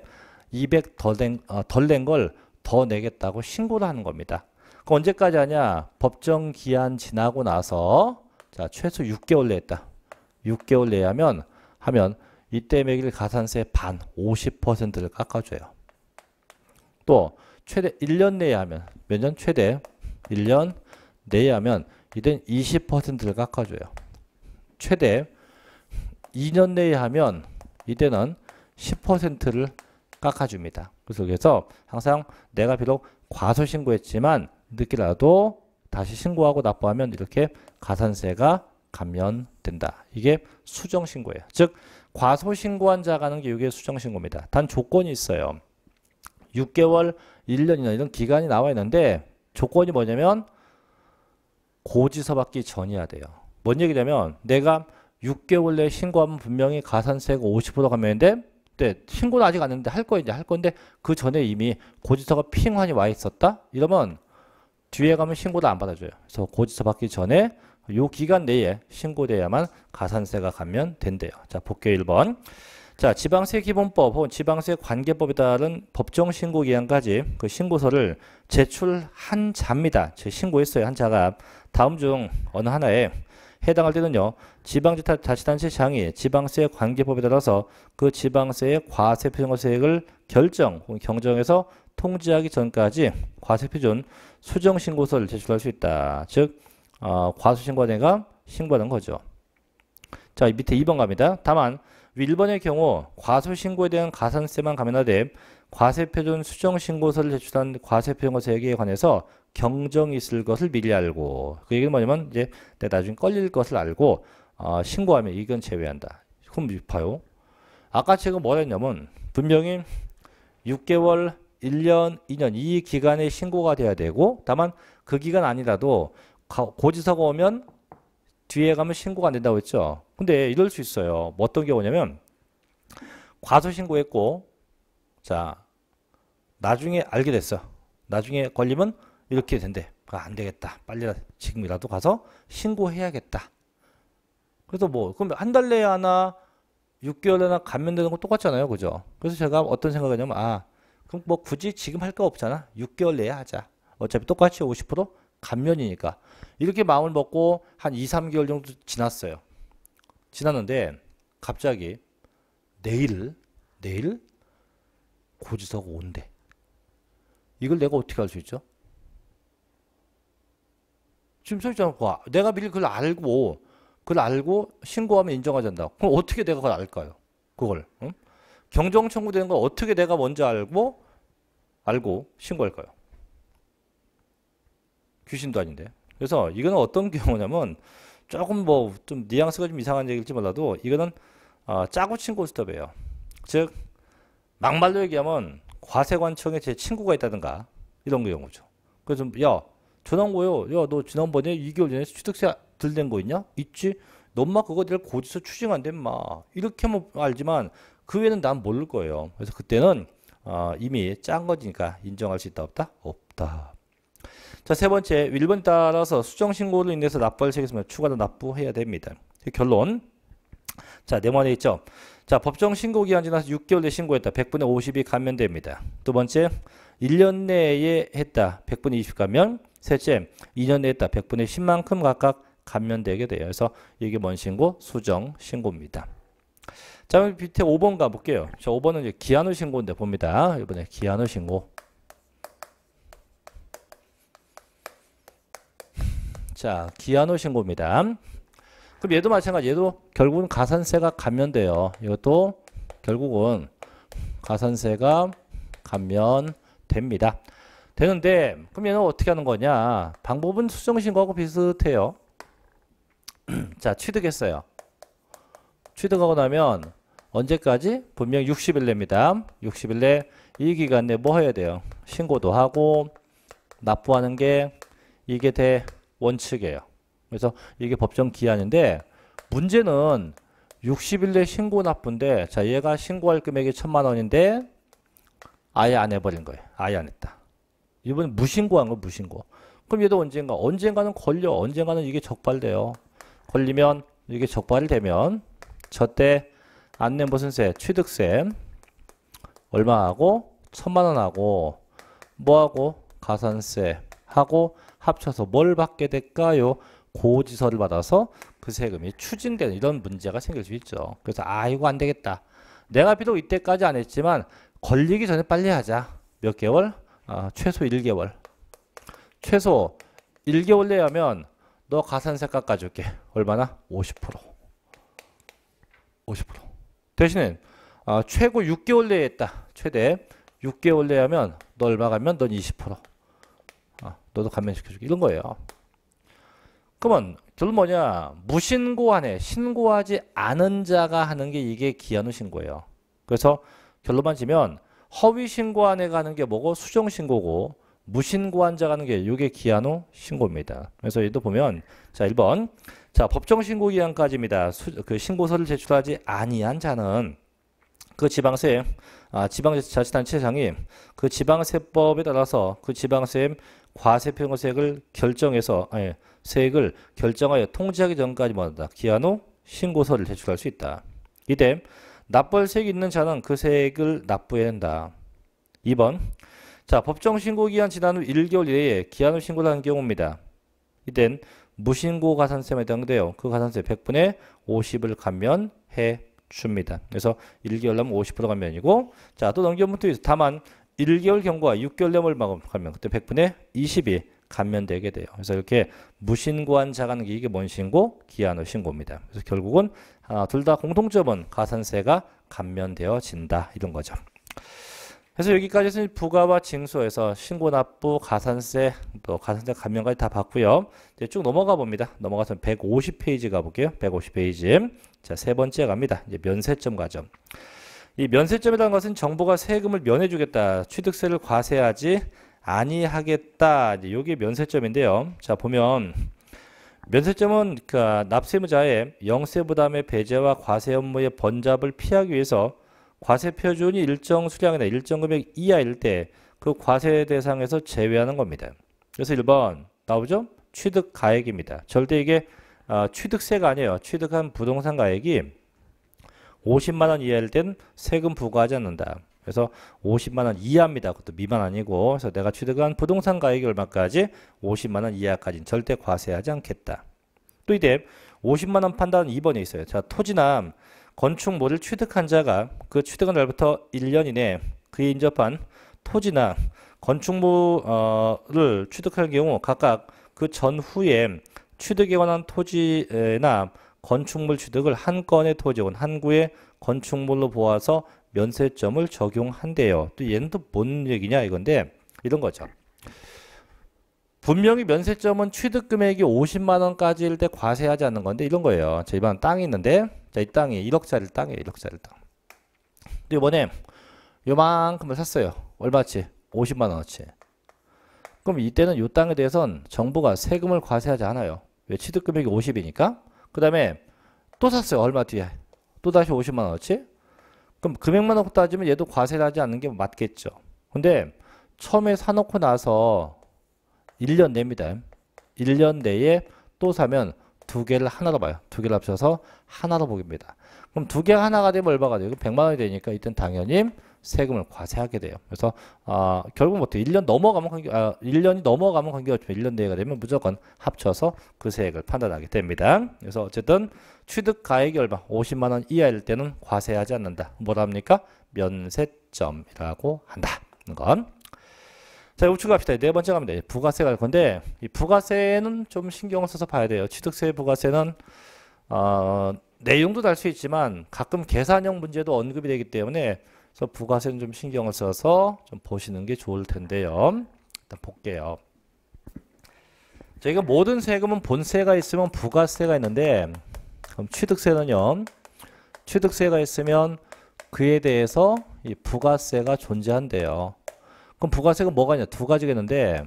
200덜낸 걸더 어, 내겠다고 신고를 하는 겁니다. 그 언제까지 하냐? 법정 기한 지나고 나서 자 최소 6개월 내에 했다. 6개월 내에 하면 하면 이때 매길 가산세 반 50%를 깎아줘요. 또 최대 1년 내에 하면 몇 년? 최대 1년 내에 하면 이땐 20%를 깎아줘요. 최대 2년 내에 하면 이때는 10%를 깎아줍니다. 그래서 항상 내가 비록 과소 신고했지만 늦게라도 다시 신고하고 납부하면 이렇게 가산세가 감면된다. 이게 수정 신고예요. 즉 과소신고한 자가는 게 유괴 수정 신고입니다. 단 조건이 있어요. 6개월, 1년이나 이런 기간이 나와 있는데 조건이 뭐냐면 고지서 받기 전이야 돼요. 뭔 얘기냐면 내가 6개월 내에 신고하면 분명히 가산세가 50% 감면인데 네, 신고는 아직 안 했는데 할 거 이제 할 건데 그 전에 이미 고지서가 핑환이 와 있었다? 이러면 뒤에 가면 신고도 안 받아줘요. 그래서 고지서 받기 전에 요 기간 내에 신고돼야만 가산세가 감면된대요. 자, 복교 1번. 자, 지방세 기본법 혹은 지방세 관계법에 따른 법정 신고 기한까지 그 신고서를 제출한 자입니다. 제 신고했어요. 한 자가 다음 중 어느 하나에 해당할 때는요. 지방자치단체 장이 지방세 관계법에 따라서 그 지방세의 과세표준세액을 결정 혹은 경정에서 통지하기 전까지 과세표준 수정신고서를 제출할 수 있다. 즉 어, 과수신고대감 신고하는 거죠. 자, 밑에 2번 갑니다. 다만 1번의 경우 과소신고에 대한 가산세만 감면하되 과세표준 수정신고서를 제출한 과세표준과세에 관해서 경정이 있을 것을 미리 알고 그 얘기는 뭐냐면 이제 나중에 걸릴 것을 알고 어, 신고하면 이건 제외한다. 그럼 봐요. 아까 제가 뭐라 했냐면 분명히 6개월, 1년, 2년 이 기간에 신고가 돼야 되고 다만 그 기간 아니라도 고지서가 오면 뒤에 가면 신고가 안 된다고 했죠. 근데 이럴 수 있어요. 뭐 어떤 경우냐면 과소 신고했고 자 나중에 알게 됐어. 나중에 걸리면 이렇게 된대. 아, 안 되겠다. 빨리 지금이라도 가서 신고해야겠다. 그래서 뭐 그럼 한 달 내에 하나 6개월이나 감면되는 거 똑같잖아요. 그죠? 그래서 제가 어떤 생각을 하냐면, 아, 그럼 뭐 굳이 지금 할 거 없잖아. 6개월 내에 하자. 어차피 똑같이 50% 감면이니까 이렇게 마음을 먹고 한 2, 3개월 정도 지났어요. 지났는데 갑자기 내일 내일 고지서가 온대. 이걸 내가 어떻게 할 수 있죠? 지금 써 있잖아. 내가 미리 그걸 알고 그걸 알고 신고하면 인정하잔다 그럼 어떻게 내가 그걸 알까요? 그걸 응? 경정 청구되는 걸 어떻게 내가 먼저 알고 알고 신고할까요? 귀신도 아닌데. 그래서 이거는 어떤 경우냐면 조금 뭐 좀 뉘앙스가 좀 이상한 얘기일지 몰라도 이거는 어, 짜고 친 고스톱이에요. 즉 막말로 얘기하면 과세관청에 제 친구가 있다든가 이런 경우죠. 그래서 야전원고요야 너 지난번에 2개월 전에 취득세 들된 거 있냐? 있지. 넌마 그거 내 고지서 추징한데 마 이렇게 뭐 알지만 그 외에는 난 모를 거예요. 그래서 그때는 어, 이미 짠 거니까 인정할 수 있다 없다 없다. 자, 세 번째, 일본 따라서 수정신고로 인해서 납부할 책임을 추가로 납부해야 됩니다. 그 결론. 자, 네모에 있죠. 자, 법정 신고 기한 지나서 6개월 내 신고했다. 100분의 50이 감면됩니다. 두 번째, 1년 내에 했다. 100분의 20 감면. 셋째, 2년 내에 했다. 100분의 10만큼 각각 감면되게 돼요. 그래서 이게 뭔 신고? 수정 신고입니다. 자, 밑에 5번 가볼게요. 자, 5번은 이제 기한후 신고인데 봅니다. 이번에 기한후 신고. 자, 기아노 신고입니다. 그럼 얘도 마찬가지. 얘도 결국은 가산세가 감면돼요. 이것도 결국은 가산세가 감면됩니다. 되는데 그럼 얘는 어떻게 하는 거냐? 방법은 수정신고하고 비슷해요. 자, 취득했어요. 취득하고 나면 언제까지? 분명 60일 내입니다. 60일 내 이 기간 내 뭐 해야 돼요? 신고도 하고 납부하는 게 이게 돼 원칙이에요. 그래서 이게 법정 기한인데 문제는 60일 내 신고 납부인데 자 얘가 신고할 금액이 천만 원인데 아예 안 해버린 거예요. 아예 안 했다. 이번 무신고한 거 무신고. 그럼 얘도 언젠가 언젠가는 걸려. 언젠가는 이게 적발돼요. 걸리면 이게 적발이 되면 저때 안내보선세 취득세 얼마 하고 천만 원 하고 뭐 하고 가산세 하고 합쳐서 뭘 받게 될까요? 고지서를 받아서 그 세금이 추진되는 이런 문제가 생길 수 있죠. 그래서 아 이거 안 되겠다. 내가 비록 이때까지 안 했지만 걸리기 전에 빨리 하자. 몇 개월? 아, 최소 1개월. 최소 1개월 내야면 너 가산세 깎아줄게. 얼마나? 50%. 50%. 대신에 아, 최고 6개월 내에 했다. 최대 6개월 내야면 너 얼마 가면 넌 20%. 너도 감면시켜주기 이런 거예요. 그러면 결론 뭐냐 무신고 안에 신고하지 않은 자가 하는 게 이게 기한우 신고예요. 그래서 결론만 지면 허위 신고 안에 가는 게 뭐고 수정 신고고 무신고 한자 가는 게 이게 기한우 신고입니다. 그래서 얘도 보면 자 1번 자 법정 신고 기한까지입니다. 수, 그 신고서를 제출하지 아니한 자는 그 지방세 아, 지방자치단체장이 그 지방세법에 따라서 그 지방세 과세평가세액을 결정해서 아니, 예, 세액을 결정하여 통지하기 전까지만 한다. 기한 후 신고서를 제출할 수 있다. 이때 납부할 세액이 있는 자는 그 세액을 납부해야 된다 2번 자 법정 신고 기한 지난 후 1개월 이내에 기한후 신고를 한 경우입니다. 이땐 무신고 가산세에 해당되요그 가산세 100분의 50을 감면해 줍니다. 그래서 1개월 남면50% 감면이고 자 또 넘겨본 트 다만 1개월 경과 6개월 내을 막으면 그때 100분의 20이 감면되게 돼요. 그래서 이렇게 무신고한 자가는 이게 뭔 신고? 기한의 신고입니다. 그래서 결국은 아, 둘다 공통점은 가산세가 감면되어진다 이런 거죠. 그래서 여기까지 해 부가와 징수에서 신고 납부, 가산세, 또 가산세 감면까지 다 봤고요. 이제 쭉 넘어가 봅니다. 넘어가서 150페이지 가볼게요. 150페이지. 자, 세 번째 갑니다. 이제 면세점 과정. 이 면세점이라는 것은 정부가 세금을 면해주겠다. 취득세를 과세하지 아니하겠다. 이제 요게 면세점인데요. 자, 보면 면세점은 그 납세무자의 영세 부담의 배제와 과세 업무의 번잡을 피하기 위해서 과세 표준이 일정 수량이나 일정 금액 이하일 때 그 과세 대상에서 제외하는 겁니다. 그래서 1번 나오죠? 취득 가액입니다. 절대 이게 어, 취득세가 아니에요. 취득한 부동산 가액이 50만 원 이하일 땐 세금 부과하지 않는다. 그래서 50만 원 이하입니다. 그것도 미만 아니고 그래서 내가 취득한 부동산 가액이 얼마까지 50만 원 이하까지는 절대 과세하지 않겠다. 또 이때 50만 원 판단은 2번에 있어요. 자, 토지나 건축물을 취득한 자가 그 취득한 날부터 1년 이내 그에 인접한 토지나 건축물을 취득할 경우 각각 그 전후에 취득에 관한 토지나 건축물 취득을 한 건의 토지 혹은 한 구의 건축물로 보아서 면세점을 적용한대요. 또 얘는 또 뭔 얘기냐 이건데 이런 거죠. 분명히 면세점은 취득 금액이 50만 원까지일 때 과세하지 않는 건데 이런 거예요. 자, 이번 땅이 있는데 자, 이 땅이 1억짜리 땅이에요. 1억짜리 땅. 근데 이번에 요만큼을 샀어요. 얼마치? 50만 원어치. 그럼 이때는 요 땅에 대해선 정부가 세금을 과세하지 않아요. 왜 취득 금액이 50이니까 그 다음에 또 샀어요. 얼마 뒤에. 또다시 50만원어치. 그럼 금액만 놓고 따지면 얘도 과세를 하지 않는 게 맞겠죠. 근데 처음에 사놓고 나서 1년 내입니다. 1년 내에 또 사면 두 개를 하나로 봐요. 두 개를 합쳐서 하나로 보입니다. 그럼 두 개 하나가 되면 얼마가 돼요? 100만 원이 되니까 이땐 당연히 세금을 과세하게 돼요. 그래서 아, 결국 못해 1년 넘어가면 관계, 아, 1년이 넘어가면 관계없지만 1년 내가 되면 무조건 합쳐서 그 세액을 판단하게 됩니다. 그래서 어쨌든 취득 가액이 얼마 50만 원 이하일 때는 과세하지 않는다. 뭐라 합니까? 면세점이라고 한다. 는 건. 자, 우측 갑시다. 네 번째 갑니다. 부가세 갈 건데, 이 부가세는 좀 신경을 써서 봐야 돼요. 취득세 부가세는, 어, 내용도 달 수 있지만, 가끔 계산형 문제도 언급이 되기 때문에, 그래서 부가세는 좀 신경을 써서 좀 보시는 게 좋을 텐데요. 일단 볼게요. 저희가 모든 세금은 본세가 있으면 부가세가 있는데 그럼 취득세는요. 취득세가 있으면 그에 대해서 이 부가세가 존재한대요. 그럼 부가세가 뭐가 있냐? 두 가지가 있는데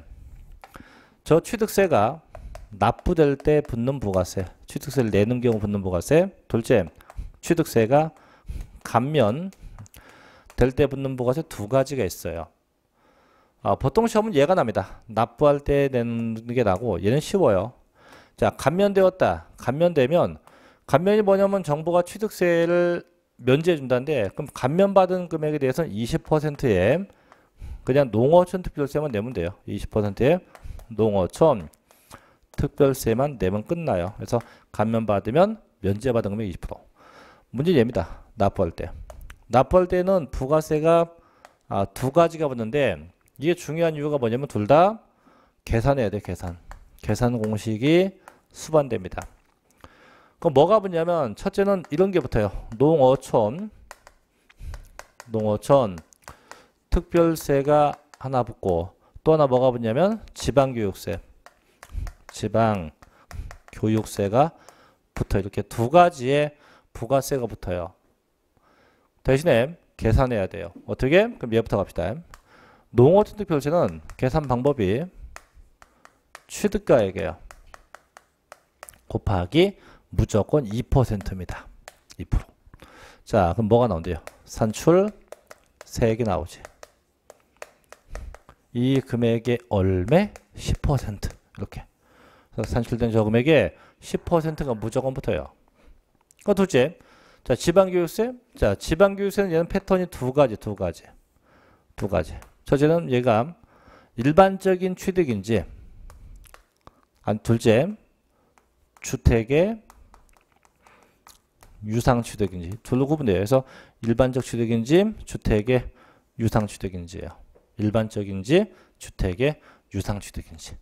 저 취득세가 납부될 때 붙는 부가세, 취득세를 내는 경우 붙는 부가세. 둘째, 취득세가 감면 될때 붙는 부가서두 가지가 있어요. 아, 보통 시험은 얘가 납니다. 납부할 때 내는 게 나고 얘는 쉬워요. 자, 감면되었다. 감면되면 감면이 뭐냐면 정부가 취득세를 면제해 준다는데 그럼 감면받은 금액에 대해서는 20%에 그냥 농어촌 특별세만 내면 돼요. 20%에 농어촌 특별세만 내면 끝나요. 그래서 감면받으면 면제받은 금액 20%. 문제 얘입니다. 납부할 때. 납부할 때는 부가세가 아, 두 가지가 붙는데 이게 중요한 이유가 뭐냐면 둘 다 계산해야 돼 계산 계산 공식이 수반됩니다 그럼 뭐가 붙냐면 첫째는 이런 게 붙어요 농어촌 농어촌 특별세가 하나 붙고 또 하나 뭐가 붙냐면 지방교육세 지방교육세가 붙어 이렇게 두 가지의 부가세가 붙어요 대신에 계산해야 돼요. 어떻게? 그럼 얘부터 갑시다. 농어취득표시는 계산 방법이 취득가액이에요. 곱하기 무조건 2%입니다. 2%. 자, 그럼 뭐가 나온대요? 산출 세액이 나오지. 이 금액의 얼매 10% 이렇게. 산출된 저금액의 10%가 무조건 붙어요. 그 둘째, 자, 지방교육세. 자, 지방교육세는 얘는 패턴이 두 가지, 두 가지. 두 가지. 첫째는 얘가 일반적인 취득인지, 아, 둘째, 주택의 유상 취득인지 둘로 구분돼요. 그래서 일반적 취득인지 주택의 유상 취득인지예요. 일반적인지 주택의 유상 취득인지.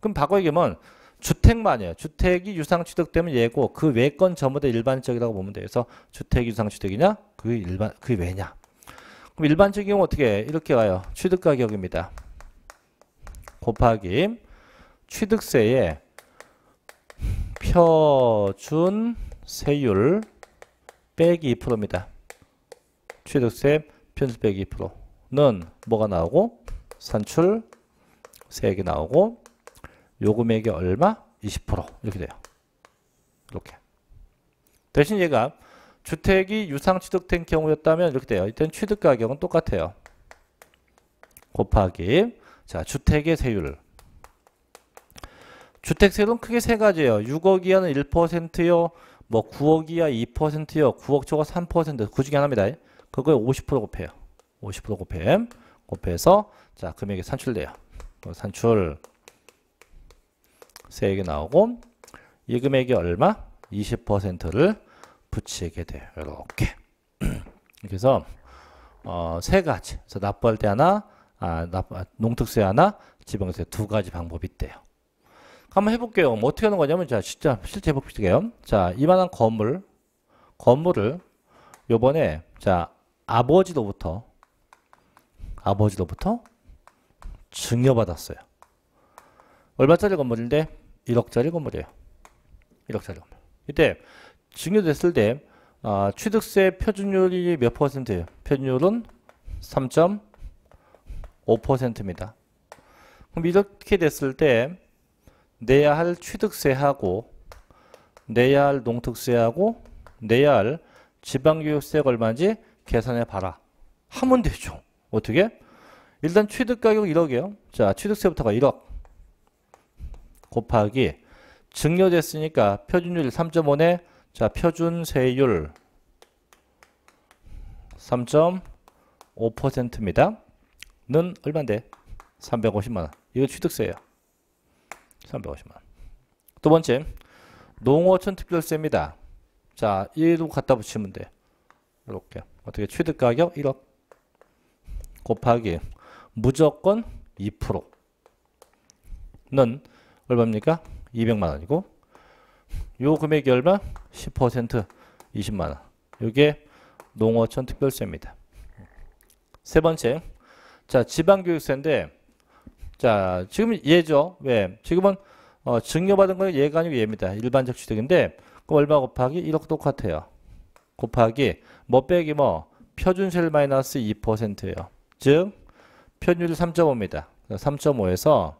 그럼 바꿔 얘기하면 주택만이에요. 주택이 유상취득되면 예고 그 외 건 전부 다 일반적이라고 보면 돼요. 그래서 주택이 유상취득이냐? 그 일반 그게 왜냐? 그럼 일반적인 경우 어떻게 해? 이렇게 가요 취득가격입니다. 곱하기 취득세의 표준 세율 빼기 2%입니다. 취득세 표준 빼기 2%는 뭐가 나오고 산출 세액이 나오고 요금액이 얼마? 20% 이렇게 돼요. 이렇게. 대신 얘가 주택이 유상취득된 경우였다면 이렇게 돼요. 이때는 취득가격은 똑같아요. 곱하기 자 주택의 세율 주택세율은 크게 세 가지예요. 6억 이하는 1%요. 뭐 9억 이하 2%요. 9억 초과 3%. 그 중에 하나입니다. 그거에 50% 곱해요. 50% 곱해. 곱해서 자 금액이 산출돼요. 산출 세액이 나오고 이 금액이 얼마? 20%를 붙이게 돼. 이렇게. 그래서 어, 세 가지. 그래서 납부할 때 하나, 아, 납, 아, 농특세 하나, 지방세 두 가지 방법이 있대요. 한번 해볼게요. 뭐 어떻게 하는 거냐면, 자, 진짜 실제 해볼게요. 자, 이만한 건물, 건물을 요번에, 자, 아버지로부터, 아버지로부터 증여받았어요. 얼마짜리 건물인데? 1억짜리 건물이에요. 1억짜리 건물. 이때 증여됐을 때 아, 취득세 표준율이 몇 퍼센트예요? 표준율은 3.5%입니다. 그럼 이렇게 됐을 때 내야 할 취득세하고 내야 할 농특세하고 내야 할 지방교육세가 얼마인지 계산해 봐라. 하면 되죠. 어떻게? 일단 취득가격 1억이에요. 자, 취득세부터가 1억. 곱하기 증여됐으니까 표준율 3.5네 자 표준 세율 3.5%입니다. 는 얼마인데? 350만원. 이거 취득세예요. 350만원. 두 번째 농어촌 특별세입니다. 자 얘도 갖다 붙이면 돼. 이렇게 어떻게 취득가격 1억 곱하기 무조건 2%는 얼마입니까? 200만 원이고 요 금액이 얼마? 10% 20만 원. 요게 농어촌 특별세입니다. 세 번째. 자, 지방 교육세인데 자, 지금 예죠. 왜? 예. 지금은 어, 증여받은 거는 예가 아니고 예입니다. 일반적 취득인데 그 얼마 곱하기 1억 똑같아요. 곱하기 뭐 빼기 뭐 표준세율 마이너스 2%예요. 즉 표준율 3.5입니다. 3.5에서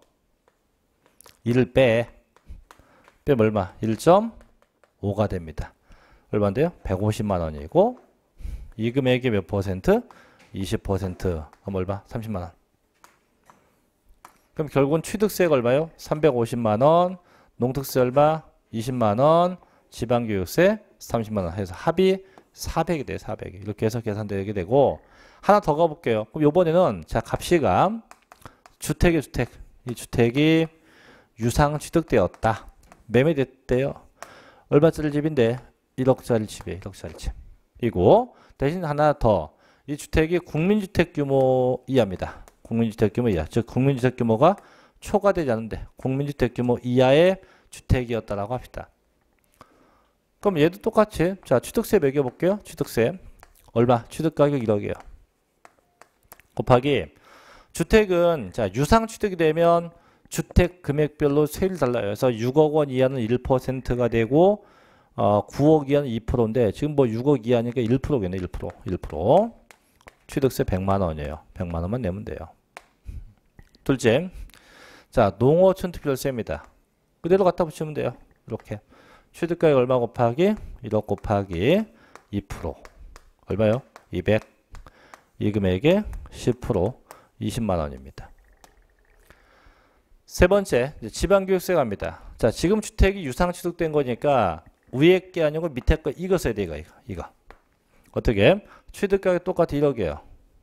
1을 빼. 빼면 얼마? 1.5가 됩니다. 얼마인데요? 150만 원이고 이 금액이 몇 퍼센트? 20% 그럼 얼마? 30만 원. 그럼 결국은 취득세가 얼마요? 350만 원, 농특세 얼마? 20만 원, 지방교육세 30만 원 해서 합이 400이 돼요. 400이. 이렇게 해서 계산되게 되고 하나 더 가볼게요. 그럼 요번에는 자 값시감 주택이 주택 이 주택이 유상 취득되었다. 매매됐대요. 얼마짜리 집인데? 1억짜리 집이에요. 1억짜리 집. 이고 대신 하나 더. 이 주택이 국민주택 규모 이하입니다. 국민주택 규모 이하. 즉 국민주택 규모가 초과되지 않은데 국민주택 규모 이하의 주택이었다라고 합시다. 그럼 얘도 똑같이 자 취득세 매겨볼게요. 취득세 얼마? 취득가격 1억이에요. 곱하기 주택은 자 유상 취득이 되면 주택 금액별로 세율 달라요. 그래서 6억 원 이하는 1%가 되고 어, 9억 이하는 2%인데 지금 뭐 6억 이하니까 1%겠네. 1%. 1%. 취득세 100만 원이에요. 100만 원만 내면 돼요. 둘째. 자, 농어촌 특별세입니다. 그대로 갖다 붙이면 돼요. 이렇게. 취득가액 얼마 곱하기 1억 곱하기 2% 얼마요? 200. 이 금액에 10% 20만 원입니다. 세 번째, 지방교육세 갑니다. 자, 지금 주택이 유상 취득된 거니까 위에 게 아니고 밑에 거 이거 써야 돼, 이거. 이거. 어떻게? 취득가격 똑같이 1억이에요.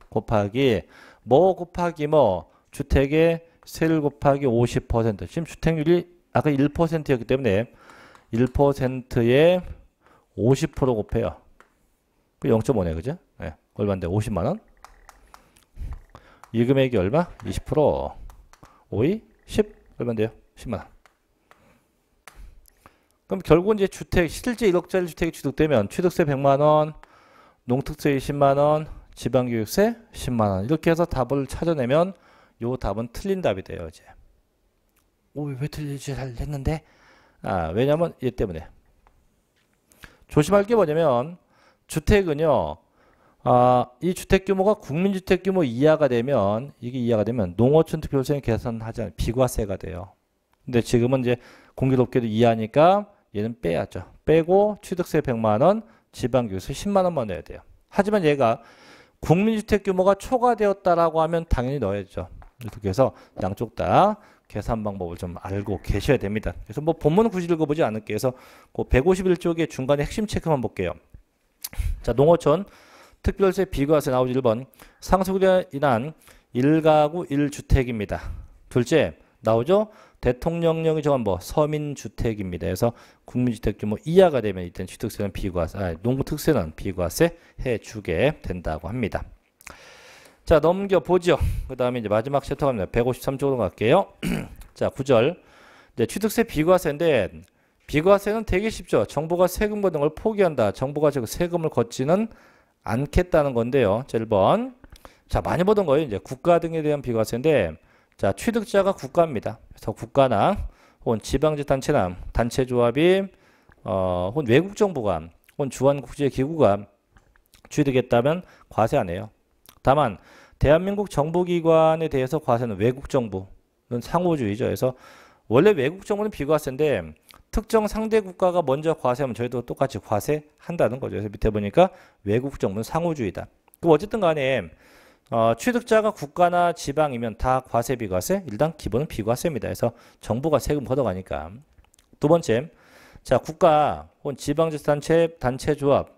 곱하기 뭐 곱하기 뭐 주택의 세를 곱하기 50% 지금 주택률이 아까 1%였기 때문에 1%에 50% 곱해요. 그 0.5네, 그죠? 예. 네. 얼마인데? 50만 원. 이 금액이 얼마? 20%. 5위? 10얼마인요 10만원. 그럼 결국 이제 주택, 실제 1억짜리 주택이 취득되면 취득세 100만원, 농특세 20만원, 지방교육세 10만원. 이렇게 해서 답을 찾아내면 요 답은 틀린 답이 돼요, 이제. 오, 왜 틀리지? 잘 했는데? 아, 왜냐면 얘 때문에. 조심할 게 뭐냐면, 주택은요, 아, 이 주택 규모가 국민주택 규모 이하가 되면 이게 이하가 되면 농어촌 특별세는 계산하지 않 비과세가 돼요. 근데 지금은 이제 공기높게도 이하니까 얘는 빼야죠. 빼고 취득세 100만 원, 지방교세 육 10만 원만 내야 돼요. 하지만 얘가 국민주택 규모가 초과되었다라고 하면 당연히 넣어야죠. 이렇게 해서 양쪽 다 계산 방법을 좀 알고 계셔야 됩니다. 그래서 뭐 본문 굳이 읽어보지 않을게요. 그래서 그1 5 1쪽에 중간에 핵심 체크만 볼게요. 자, 농어촌 특별세 비과세 나오죠. 1번 상속으 인한 1가구 1주택입니다. 둘째 나오죠. 대통령령이 정한 뭐 서민주택입니다. 그래서 국민주택 규모 이하가 되면 이때 취득세는 비과세, 아니, 농부특세는 비과세 해주게 된다고 합니다. 자 넘겨보죠. 그 다음에 이제 마지막 챕터 갑니다. 153쪽으로 갈게요. 자 9절 이제 취득세 비과세인데 비과세는 되게 쉽죠. 정부가 세금 걷는 걸 포기한다. 정부가 지금 세금을 걷지는 않겠다는 건데요. 자, 1번. 자, 많이 보던 거예요. 이제 국가 등에 대한 비과세인데, 자, 취득자가 국가입니다. 그래서 국가나 혹은 지방자단체나 단체조합이 어, 혹은 외국 정부가 혹은 주한국제기구가 취득했다면 과세 안 해요. 다만 대한민국 정부기관에 대해서 과세는 외국 정부는 상호주의죠. 그래서 원래 외국 정부는 비과세인데 특정 상대 국가가 먼저 과세하면 저희도 똑같이 과세한다는 거죠. 그래서 밑에 보니까 외국 정부는 상호주의다. 그 어쨌든 간에 어, 취득자가 국가나 지방이면 다 과세 비과세 일단 기본은 비과세입니다. 그래서 정부가 세금 걷어가니까 두 번째 자 국가 혹은 지방자치단체 단체 조합에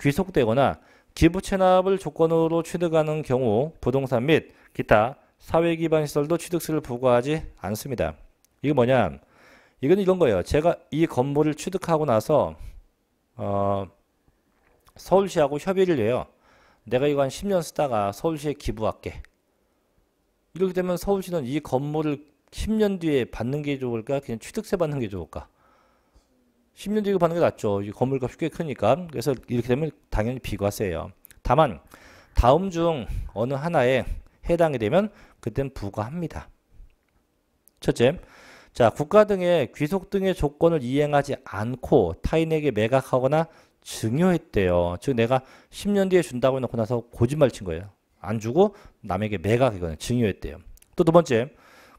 귀속되거나 기부 체납을 조건으로 취득하는 경우 부동산 및 기타 사회 기반 시설도 취득세를 부과하지 않습니다. 이게 뭐냐? 이건 이런 거예요. 제가 이 건물을 취득하고 나서 어, 서울시하고 협의를 해요. 내가 이거 한 10년 쓰다가 서울시에 기부할게. 이렇게 되면 서울시는 이 건물을 10년 뒤에 받는 게 좋을까? 그냥 취득세 받는 게 좋을까? 10년 뒤에 받는 게 낫죠. 이 건물값이 꽤 크니까. 그래서 이렇게 되면 당연히 비과세예요. 다만 다음 중 어느 하나에 해당이 되면 그땐 부과합니다. 첫째, 자, 국가 등의 귀속 등의 조건을 이행하지 않고 타인에게 매각하거나 증여했대요. 즉 내가 10년 뒤에 준다고 해놓고 나서 거짓말 친 거예요. 안 주고 남에게 매각이거나 증여했대요. 또 두 번째,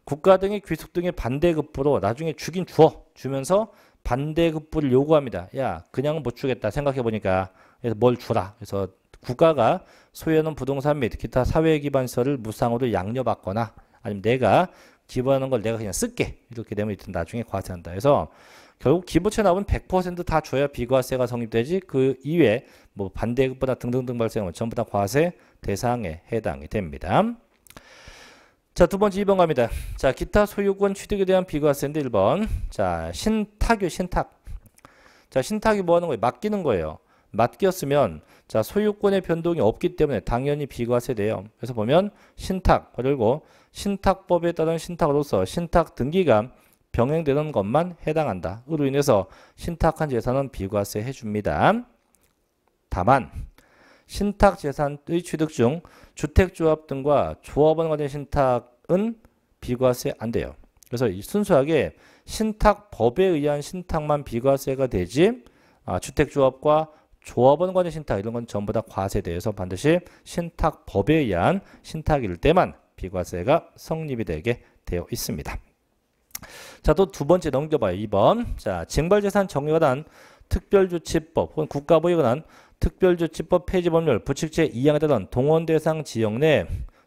국가 등의 귀속 등의 반대급부로 나중에 주긴 주어 주면서 반대급부를 요구합니다. 야, 그냥 못 주겠다 생각해 보니까 그래서 뭘 주라. 그래서 국가가 소유하는 부동산 및 기타 사회 기반설을 무상으로 양려받거나 아니면 내가 기부하는 걸 내가 그냥 쓸게 이렇게 되면 일단 나중에 과세 한다 해서 결국 기부채 납은 100%다 줘야 비과세가 성립되지 그 이외 뭐 반대급보다 등등등 발생하면 전부 다 과세 대상에 해당이 됩니다. 자, 두 번째 2번 갑니다. 자, 기타 소유권 취득에 대한 비과세인데 1번. 자, 신탁이요, 신탁. 자, 신탁이 뭐 하는 거예요? 맡기는 거예요. 맡겼으면 자, 소유권의 변동이 없기 때문에 당연히 비과세돼요. 그래서 보면 신탁, 그리고 신탁법에 따른 신탁으로서 신탁 등기가 병행되는 것만 해당한다. 으로 인해서 신탁한 재산은 비과세 해줍니다. 다만 신탁 재산의 취득 중 주택조합 등과 조합원 관의 신탁은 비과세 안 돼요. 그래서 순수하게 신탁법에 의한 신탁만 비과세가 되지 아, 주택조합과 조합원 관의 신탁 이런 건 전부 다 과세돼서 반드시 신탁법에 의한 신탁일 때만 비과세가 성립이 되게 되어 있습니다. 자, 또 두 번째 넘겨봐요. 2번. 자, 징벌재산 정리 관한 특별조치법 혹은 국가보유 관한 특별조치법 폐지법률 부칙제 2항에 따른 동원대상 지역 내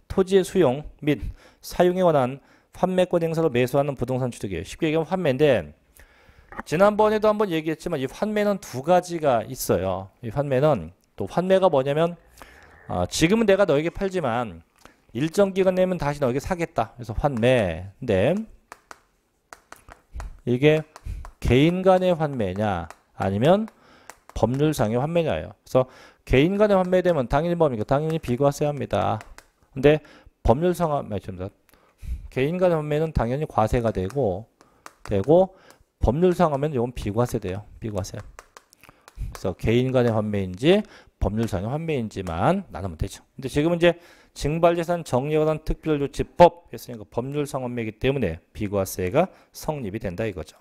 토지의 수용 및 사용에 관한 판매권 행사로 매수하는 부동산 취득이에요. 쉽게 얘기하면 환매인데 지난번에도 한번 얘기했지만 이 환매는 두 가지가 있어요. 이 환매는 또 환매가 뭐냐면 어, 지금은 내가 너에게 팔지만 일정 기간 내면 다시 너에게 사겠다. 그래서 환매. 근데 이게 개인 간의 환매냐 아니면 법률상의 환매냐예요. 그래서 개인 간의 환매되면 당연히 범위가 당연히 비과세 합니다. 근데 법률상 환매입니다. 개인 간의 환매는 당연히 과세가 되고 되고 법률상 하면 이건 비과세 돼요. 비과세. 그래서 개인 간의 환매인지 법률상의 환매인지만 나누면 되죠. 근데 지금 은 이제 증발재산 정리한 특별조치법 했으니까 그 법률상 업매이기 때문에 비과세가 성립이 된다 이거죠.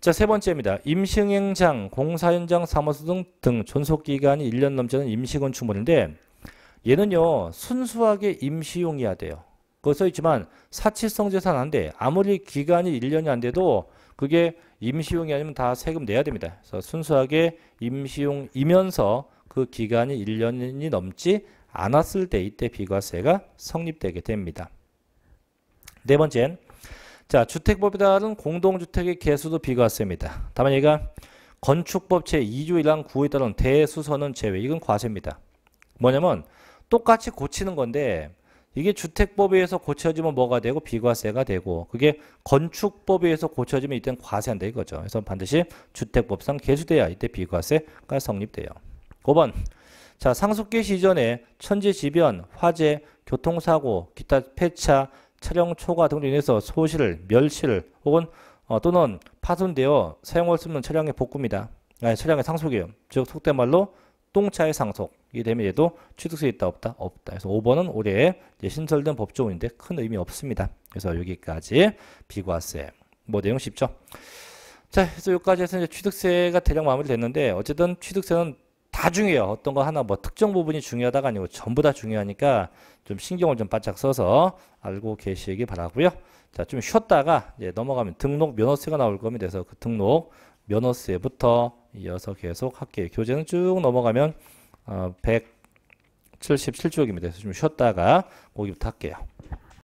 자, 세 번째입니다. 임시행장, 공사현장, 사무소 등, 등 존속기간이 1년 넘지는 임시건 추물인데 얘는요, 순수하게 임시용이야 돼요. 그거 써있지만 사치성 재산 안 돼. 아무리 기간이 1년이 안 돼도 그게 임시용이 아니면 다 세금 내야 됩니다. 그래서 순수하게 임시용이면서 그 기간이 1년이 넘지 않았을 때 이때 비과세가 성립되게 됩니다. 네 번째는 자 주택법에 따른 공동주택의 개수도 비과세입니다. 다만 얘가 건축법 제2조 1항 9호에 따른 대수선은 제외 이건 과세입니다. 뭐냐면 똑같이 고치는 건데 이게 주택법에 의해서 고쳐지면 뭐가 되고 비과세가 되고 그게 건축법에 의해서 고쳐지면 이때는 과세한다 이거죠. 그래서 반드시 주택법상 개수돼야 이때 비과세가 성립돼요. 5번 자, 상속계 시전에 천재지변, 화재, 교통사고, 기타 폐차, 차량 초과 등으로 인해서 소실, 멸실 혹은 어, 또는 파손되어 사용할 수 없는 차량의 복구입니다. 아니, 차량의 상속이에요. 즉 속된 말로 똥차의 상속이 되면 얘도 취득세 있다 없다 없다. 그래서 5번은 올해 신설된 법조인데 큰 의미 없습니다. 그래서 여기까지 비과세 뭐 내용 쉽죠. 자, 그래서 여기까지 해서 이제 취득세가 대략 마무리됐는데 어쨌든 취득세는 다 중요해요. 어떤 거 하나 뭐 특정 부분이 중요하다가 아니고 전부 다 중요하니까 좀 신경을 좀 바짝 써서 알고 계시기 바라고요. 자, 좀 쉬었다가 이제 넘어가면 등록 면허세가 나올 겁니다. 그래서 그 등록 면허세부터 이어서 계속 학계 교재는 쭉 넘어가면 어, 177쪽입니다. 그래서 좀 쉬었다가 거기부터 할게요.